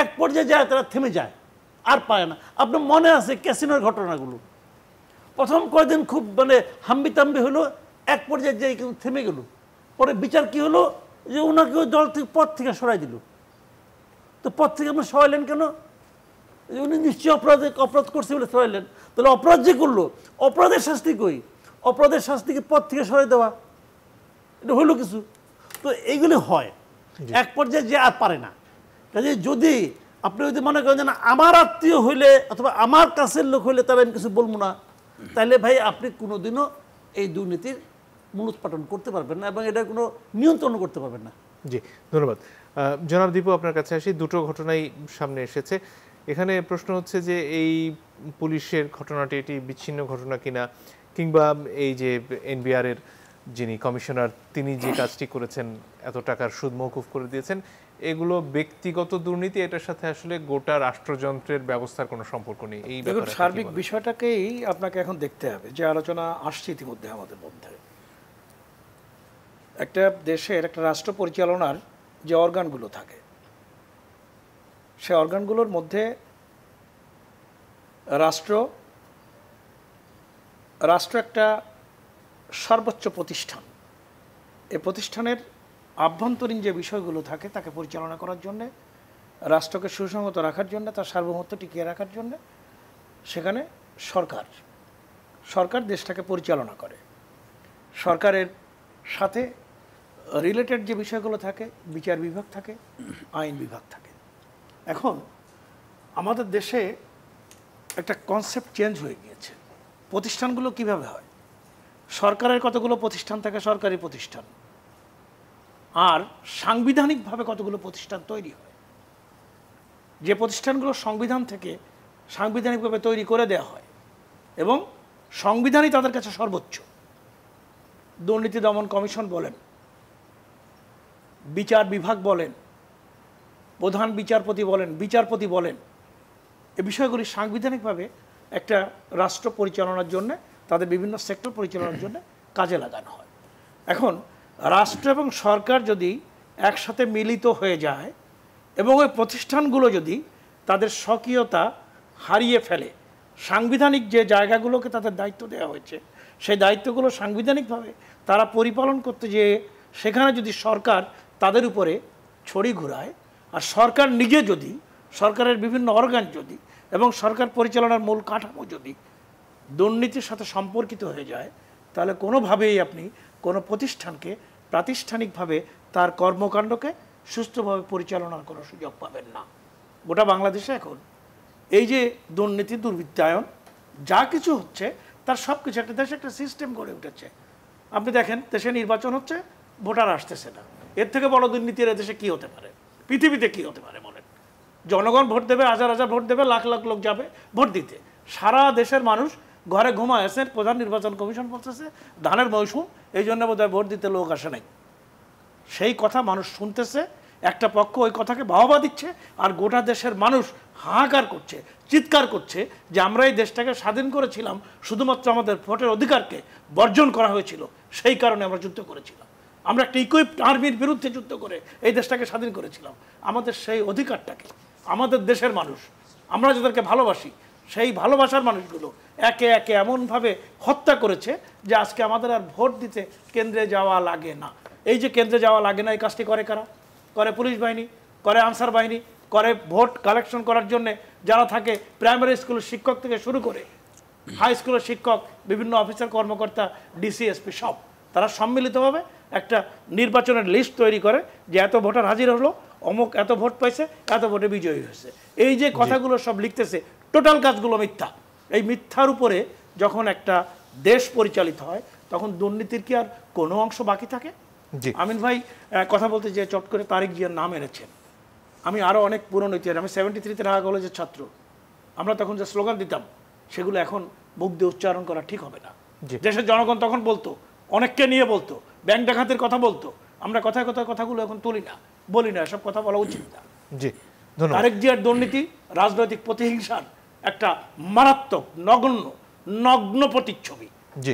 এক পর্যায়ে যায় তারা থেমে যায় আর পায় না আপনার মনে আছে ক্যাসিনোর ঘটনাগুলো প্রথম কয়েকদিন খুব মানে হাম্বি তাম্বি হলো এক পর্যায়ে কিন্তু থেমে গেল পরে বিচার কি হলো যে ওনাকে ওই দল থেকে পথ থেকে সরাই দিল তো পথ থেকে আপনি সরাইলেন কেন উনি নিশ্চয়ই অপরাধে অপরাধ করছে বলে সরাইলেন তাহলে অপরাধ যে করলো অপরাধের শাস্তি কই অপরাধের শাস্তিকে পথ থেকে সরাই দেওয়া এটা হলো কিছু তো এইগুলি হয় এক পর্যায়ে যে আর পারে না কাজে যদি আপনি যদি মনে করেন যে আমার আত্মীয় হইলে অথবা আমার কাছের লোক হইলে তাহলে আমি কিছু বলবো না তাহলে ভাই আপনি কোনোদিনও এই দুর্নীতির মূলোৎপাটন করতে পারবেন না এবং এটা কোনো নিয়ন্ত্রণ করতে পারবেন না জি ধন্যবাদ জনাব দীপু আপনার কাছে আসি দুটো ঘটনাই সামনে এসেছে এখানে প্রশ্ন হচ্ছে যে এই পুলিশের ঘটনাটি এটি বিচ্ছিন্ন ঘটনা কিনা কিংবা এই যে এনবিআরের এর যিনি কমিশনার তিনি যে কাজটি করেছেন এত টাকার সুদ মৌকুফ করে দিয়েছেন এগুলো ব্যক্তিগত দুর্নীতি এটার সাথে আসলে গোটা রাষ্ট্রযন্ত্রের ব্যবস্থার কোনো সম্পর্ক নেই এই সার্বিক বিষয়টাকেই আপনাকে এখন দেখতে হবে যে আলোচনা আসছে ইতিমধ্যে আমাদের মধ্যে একটা দেশের একটা রাষ্ট্র পরিচালনার যে অর্গানগুলো থাকে সে অর্গানগুলোর মধ্যে রাষ্ট্র রাষ্ট্র একটা সর্বোচ্চ প্রতিষ্ঠান এ প্রতিষ্ঠানের আভ্যন্তরীণ যে বিষয়গুলো থাকে তাকে পরিচালনা করার জন্যে রাষ্ট্রকে সুসংগত রাখার জন্য তার সার্বভৌমত্ব টিকিয়ে রাখার জন্য সেখানে সরকার সরকার দেশটাকে পরিচালনা করে সরকারের সাথে রিলেটেড যে বিষয়গুলো থাকে বিচার বিভাগ থাকে আইন বিভাগ থাকে এখন আমাদের দেশে একটা কনসেপ্ট চেঞ্জ হয়ে গিয়েছে প্রতিষ্ঠানগুলো কিভাবে হয় সরকারের কতগুলো প্রতিষ্ঠান থাকে সরকারি প্রতিষ্ঠান আর সাংবিধানিকভাবে কতগুলো প্রতিষ্ঠান তৈরি হয় যে প্রতিষ্ঠানগুলো সংবিধান থেকে সাংবিধানিকভাবে তৈরি করে দেওয়া হয় এবং সংবিধানই তাদের কাছে সর্বোচ্চ দুর্নীতি দমন কমিশন বলেন বিচার বিভাগ বলেন প্রধান বিচারপতি বলেন বিচারপতি বলেন এ বিষয়গুলি সাংবিধানিকভাবে একটা রাষ্ট্র পরিচালনার জন্যে তাদের বিভিন্ন সেক্টর পরিচালনার জন্য কাজে লাগানো হয় এখন রাষ্ট্র এবং সরকার যদি একসাথে মিলিত হয়ে যায় এবং ওই প্রতিষ্ঠানগুলো যদি তাদের স্বকীয়তা হারিয়ে ফেলে সাংবিধানিক যে জায়গাগুলোকে তাদের দায়িত্ব দেওয়া হয়েছে সেই দায়িত্বগুলো সাংবিধানিকভাবে তারা পরিপালন করতে যেয়ে সেখানে যদি সরকার তাদের উপরে ছড়ি ঘুরায় আর সরকার নিজে যদি সরকারের বিভিন্ন অর্গান যদি এবং সরকার পরিচালনার মূল কাঠামো যদি দুর্নীতির সাথে সম্পর্কিত হয়ে যায় তাহলে কোনোভাবেই আপনি কোনো প্রতিষ্ঠানকে প্রাতিষ্ঠানিকভাবে তার কর্মকাণ্ডকে সুস্থভাবে পরিচালনার কোনো সুযোগ পাবেন না গোটা বাংলাদেশে এখন এই যে দুর্নীতি দুর্বৃত্তায়ন যা কিছু হচ্ছে তার সব কিছু একটা দেশে একটা সিস্টেম গড়ে উঠেছে আপনি দেখেন দেশে নির্বাচন হচ্ছে ভোটার আসতেছে না এর থেকে বড় এর দেশে কী হতে পারে পৃথিবীতে কী হতে পারে বলেন জনগণ ভোট দেবে হাজার হাজার ভোট দেবে লাখ লাখ লোক যাবে ভোট দিতে সারা দেশের মানুষ ঘরে ঘুমায়ছেন প্রধান নির্বাচন কমিশন বলতেছে ধানের মৌসুম এই জন্য বোধহয় ভোট দিতে লোক আসে নাই সেই কথা মানুষ শুনতেছে একটা পক্ষ ওই কথাকে বাহবা দিচ্ছে আর গোটা দেশের মানুষ হাহাকার করছে চিৎকার করছে যে আমরা এই দেশটাকে স্বাধীন করেছিলাম শুধুমাত্র আমাদের ভোটের অধিকারকে বর্জন করা হয়েছিল সেই কারণে আমরা যুদ্ধ করেছিলাম আমরা একটা ইকুইপড আর্মির বিরুদ্ধে যুদ্ধ করে এই দেশটাকে স্বাধীন করেছিলাম আমাদের সেই অধিকারটাকে আমাদের দেশের মানুষ আমরা যাদেরকে ভালোবাসি সেই ভালোবাসার মানুষগুলো একে একে এমনভাবে হত্যা করেছে যে আজকে আমাদের আর ভোট দিতে কেন্দ্রে যাওয়া লাগে না এই যে কেন্দ্রে যাওয়া লাগে না এই কাজটি করে কারা করে পুলিশ বাহিনী করে আনসার বাহিনী করে ভোট কালেকশন করার জন্যে যারা থাকে প্রাইমারি স্কুলের শিক্ষক থেকে শুরু করে হাই স্কুলের শিক্ষক বিভিন্ন অফিসার কর্মকর্তা ডিসিএসপি সব তারা সম্মিলিতভাবে একটা নির্বাচনের লিস্ট তৈরি করে যে এত ভোটার হাজির হলো অমুক এত ভোট পাইছে এত ভোটে বিজয়ী হয়েছে এই যে কথাগুলো সব লিখতেছে টোটাল কাজগুলো মিথ্যা এই মিথ্যার উপরে যখন একটা দেশ পরিচালিত হয় তখন দুর্নীতির কি আর কোনো অংশ বাকি থাকে আমিন ভাই কথা বলতে যে চট করে তারেক জিয়ার নাম এনেছেন আমি আরও অনেক পুরনো ইতিহাস আমি সেভেন্টি থ্রিতে ঢাকা কলেজের ছাত্র আমরা তখন যে স্লোগান দিতাম সেগুলো এখন বুক দিয়ে উচ্চারণ করা ঠিক হবে না দেশের জনগণ তখন বলতো অনেককে নিয়ে বলতো ব্যাংক ডাকাতের কথা বলতো আমরা কথায় কথায় কথাগুলো এখন তুলি না বলি না এসব কথা বলা উচিত না জি তারেক জিয়ার দুর্নীতি রাজনৈতিক প্রতিহিংসার একটা মারাত্মক নগ্ন নগ্ন প্রতিচ্ছবি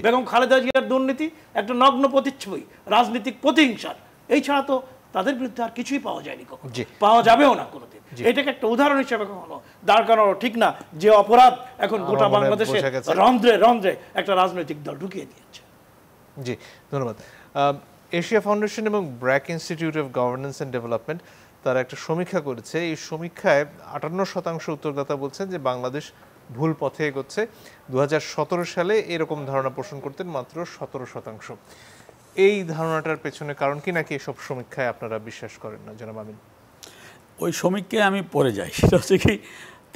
বেগম খালেদা জিয়ার দুর্নীতি একটা নগ্ন প্রতিচ্ছবি রাজনৈতিক প্রতিহিংসার এই ছাড়া তো তাদের বিরুদ্ধে আর কিছুই পাওয়া যায়নি পাওয়া যাবেও না কোনোদিন এটাকে একটা উদাহরণ হিসেবে কখনো দাঁড় করানো ঠিক না যে অপরাধ এখন গোটা বাংলাদেশে রন্ধ্রে রন্ধ্রে একটা রাজনৈতিক দল ঢুকিয়ে দিয়েছে জি ধন্যবাদ এশিয়া ফাউন্ডেশন এবং BRAC institute of governance and development তারা একটা সমীক্ষা করেছে এই সমীক্ষায় আটান্ন শতাংশ উত্তরদাতা বলছেন যে বাংলাদেশ ভুল পথে এগোচ্ছে দু সালে এরকম ধারণা পোষণ করতেন মাত্র সতেরো শতাংশ এই ধারণাটার পেছনে কারণ কি নাকি এসব সমীক্ষায় আপনারা বিশ্বাস করেন না জনাব আমিন ওই সমীক্ষায় আমি পড়ে যাই সেটা হচ্ছে কি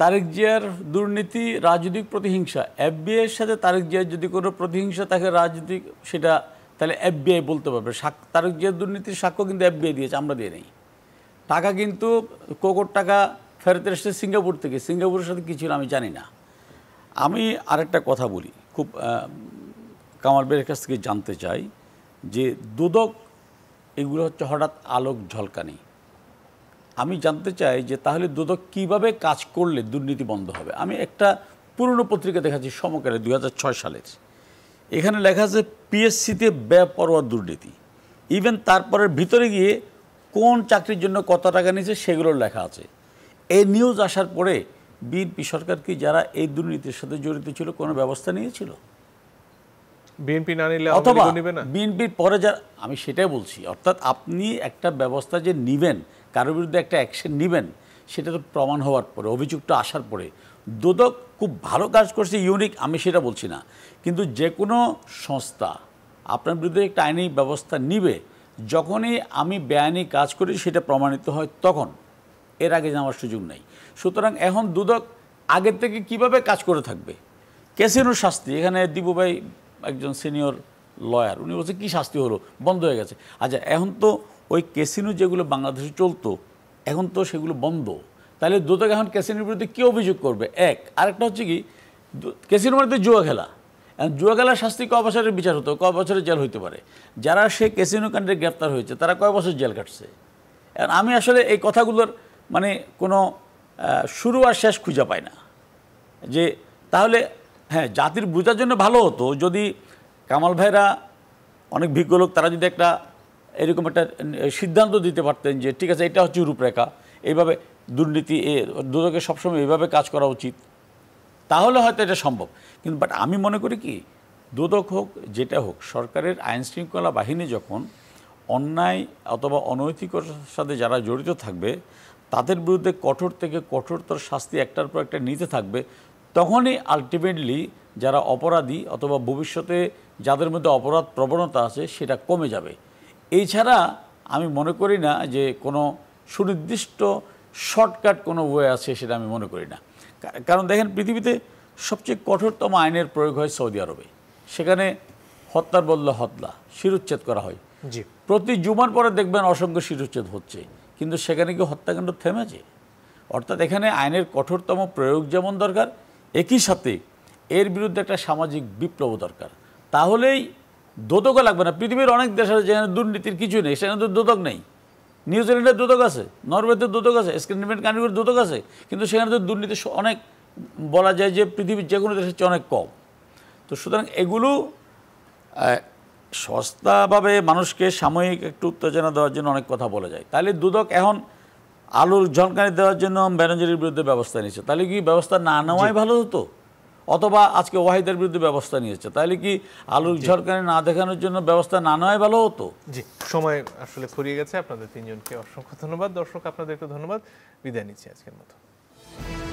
তারেক জিয়ার দুর্নীতি রাজনৈতিক প্রতিহিংসা এফবিআইয়ের সাথে তারেক জিয়ার যদি কোনো প্রতিহিংসা তাকে রাজনৈতিক সেটা তাহলে এফবিআই বলতে পারবে তারেক জিয়ার দুর্নীতির সাক্ষ্য কিন্তু এফবিআই দিয়েছে আমরা দিয়ে নেই টাকা কিন্তু কোকোর টাকা ফেরত এসেছে সিঙ্গাপুর থেকে সিঙ্গাপুরের সাথে কী ছিল আমি জানি না আমি আরেকটা কথা বলি খুব কামাল বের কাছ থেকে জানতে চাই যে দুদক এগুলো হচ্ছে হঠাৎ আলোক ঝলকানি আমি জানতে চাই যে তাহলে দুদক কিভাবে কাজ করলে দুর্নীতি বন্ধ হবে আমি একটা পুরনো পত্রিকা দেখাচ্ছি সমকালে দু সালের এখানে লেখা আছে পিএসসিতে বেপরোয়া দুর্নীতি ইভেন তারপরের ভিতরে গিয়ে কোন চাকরির জন্য কত টাকা নিয়েছে সেগুলো লেখা আছে এই নিউজ আসার পরে বিএনপি সরকার কি যারা এই দুর্নীতির সাথে জড়িত ছিল কোনো ব্যবস্থা নিয়েছিল বিএনপি না নিলে অথবা বিএনপির পরে যারা আমি সেটাই বলছি অর্থাৎ আপনি একটা ব্যবস্থা যে নেবেন কারোর বিরুদ্ধে একটা অ্যাকশন নেবেন সেটা তো প্রমাণ হওয়ার পরে অভিযুক্ত আসার পরে দুদক খুব ভালো কাজ করছে ইউনিক আমি সেটা বলছি না কিন্তু যে কোনো সংস্থা আপনার বিরুদ্ধে একটা আইনি ব্যবস্থা নিবে যখনই আমি বেআইনি কাজ করি সেটা প্রমাণিত হয় তখন এর আগে যাওয়ার সুযোগ নেই সুতরাং এখন দুদক আগের থেকে কিভাবে কাজ করে থাকবে ক্যাসিনোর শাস্তি এখানে দীপু ভাই একজন সিনিয়র লয়ার উনি বলছে কী শাস্তি হলো বন্ধ হয়ে গেছে আচ্ছা এখন তো ওই ক্যাসিনো যেগুলো বাংলাদেশে চলতো এখন তো সেগুলো বন্ধ তাহলে দুদক এখন ক্যাসিনোর বিরুদ্ধে কী অভিযোগ করবে এক আরেকটা হচ্ছে কি ক্যাসিনোর মধ্যে জুয়া খেলা জুয়াগালার শাস্তি ক বছরের বিচার হতো ক বছরের জেল হইতে পারে যারা সে ক্যাসিনো কাণ্ডে গ্রেপ্তার হয়েছে তারা কয় বছর জেল কাটছে আমি আসলে এই কথাগুলোর মানে কোনো শুরু আর শেষ খুঁজে পাই না যে তাহলে হ্যাঁ জাতির বোঝার জন্য ভালো হতো যদি কামাল ভাইরা অনেক ভিজ্ঞ লোক তারা যদি একটা এরকম একটা সিদ্ধান্ত দিতে পারতেন যে ঠিক আছে এটা হচ্ছে রূপরেখা এইভাবে দুর্নীতি এ দুদকে সবসময় এইভাবে কাজ করা উচিত তাহলে হয়তো এটা সম্ভব কিন্তু বাট আমি মনে করি কি দুদক হোক যেটা হোক সরকারের আইন শৃঙ্খলা বাহিনী যখন অন্যায় অথবা অনৈতিকতার সাথে যারা জড়িত থাকবে তাদের বিরুদ্ধে কঠোর থেকে কঠোরতর শাস্তি একটার পর একটা নিতে থাকবে তখনই আলটিমেটলি যারা অপরাধী অথবা ভবিষ্যতে যাদের মধ্যে অপরাধ প্রবণতা আছে সেটা কমে যাবে এছাড়া আমি মনে করি না যে কোনো সুনির্দিষ্ট শর্টকাট কোনো ওয়ে আছে সেটা আমি মনে করি না কারণ দেখেন পৃথিবীতে সবচেয়ে কঠোরতম আইনের প্রয়োগ হয় সৌদি আরবে সেখানে হত্যার বদলে হতলা শিরুচ্ছেদ করা হয় জি প্রতি জুমার পরে দেখবেন অসংখ্য শিরোচ্ছেদ হচ্ছে কিন্তু সেখানে কি হত্যাকাণ্ড থেমেছে অর্থাৎ এখানে আইনের কঠোরতম প্রয়োগ যেমন দরকার একই সাথে এর বিরুদ্ধে একটা সামাজিক বিপ্লব দরকার তাহলেই দোদকও লাগবে না পৃথিবীর অনেক দেশ আছে যেখানে দুর্নীতির কিছু নেই সেখানে তো দোদক নেই নিউজিল্যান্ডের দুদক আছে নরওয়েতে দুদক আছে স্ক্যান্ডিনেভিয়ান কান্ট্রিগুলো দুদক আছে কিন্তু সেখানে তো দুর্নীতি অনেক বলা যায় যে পৃথিবীর যে কোনো দেশের চেয়ে অনেক কম তো সুতরাং এগুলো সস্তাভাবে মানুষকে সাময়িক একটু উত্তেজনা দেওয়ার জন্য অনেক কথা বলা যায় তাহলে দুদক এখন আলুর ঝলকানি দেওয়ার জন্য ব্যানার্জির বিরুদ্ধে ব্যবস্থা নিচ্ছে তাহলে কি ব্যবস্থা না নেওয়াই ভালো হতো অথবা আজকে ওয়াহিদের বিরুদ্ধে ব্যবস্থা নিয়েছে তাহলে কি আলুর ঝরকারে না দেখানোর জন্য ব্যবস্থা না নেওয়াই ভালো হতো জি সময় আসলে ফুরিয়ে গেছে আপনাদের তিনজনকে অসংখ্য ধন্যবাদ দর্শক আপনাদেরকে ধন্যবাদ বিদায় নিচ্ছি আজকের মতো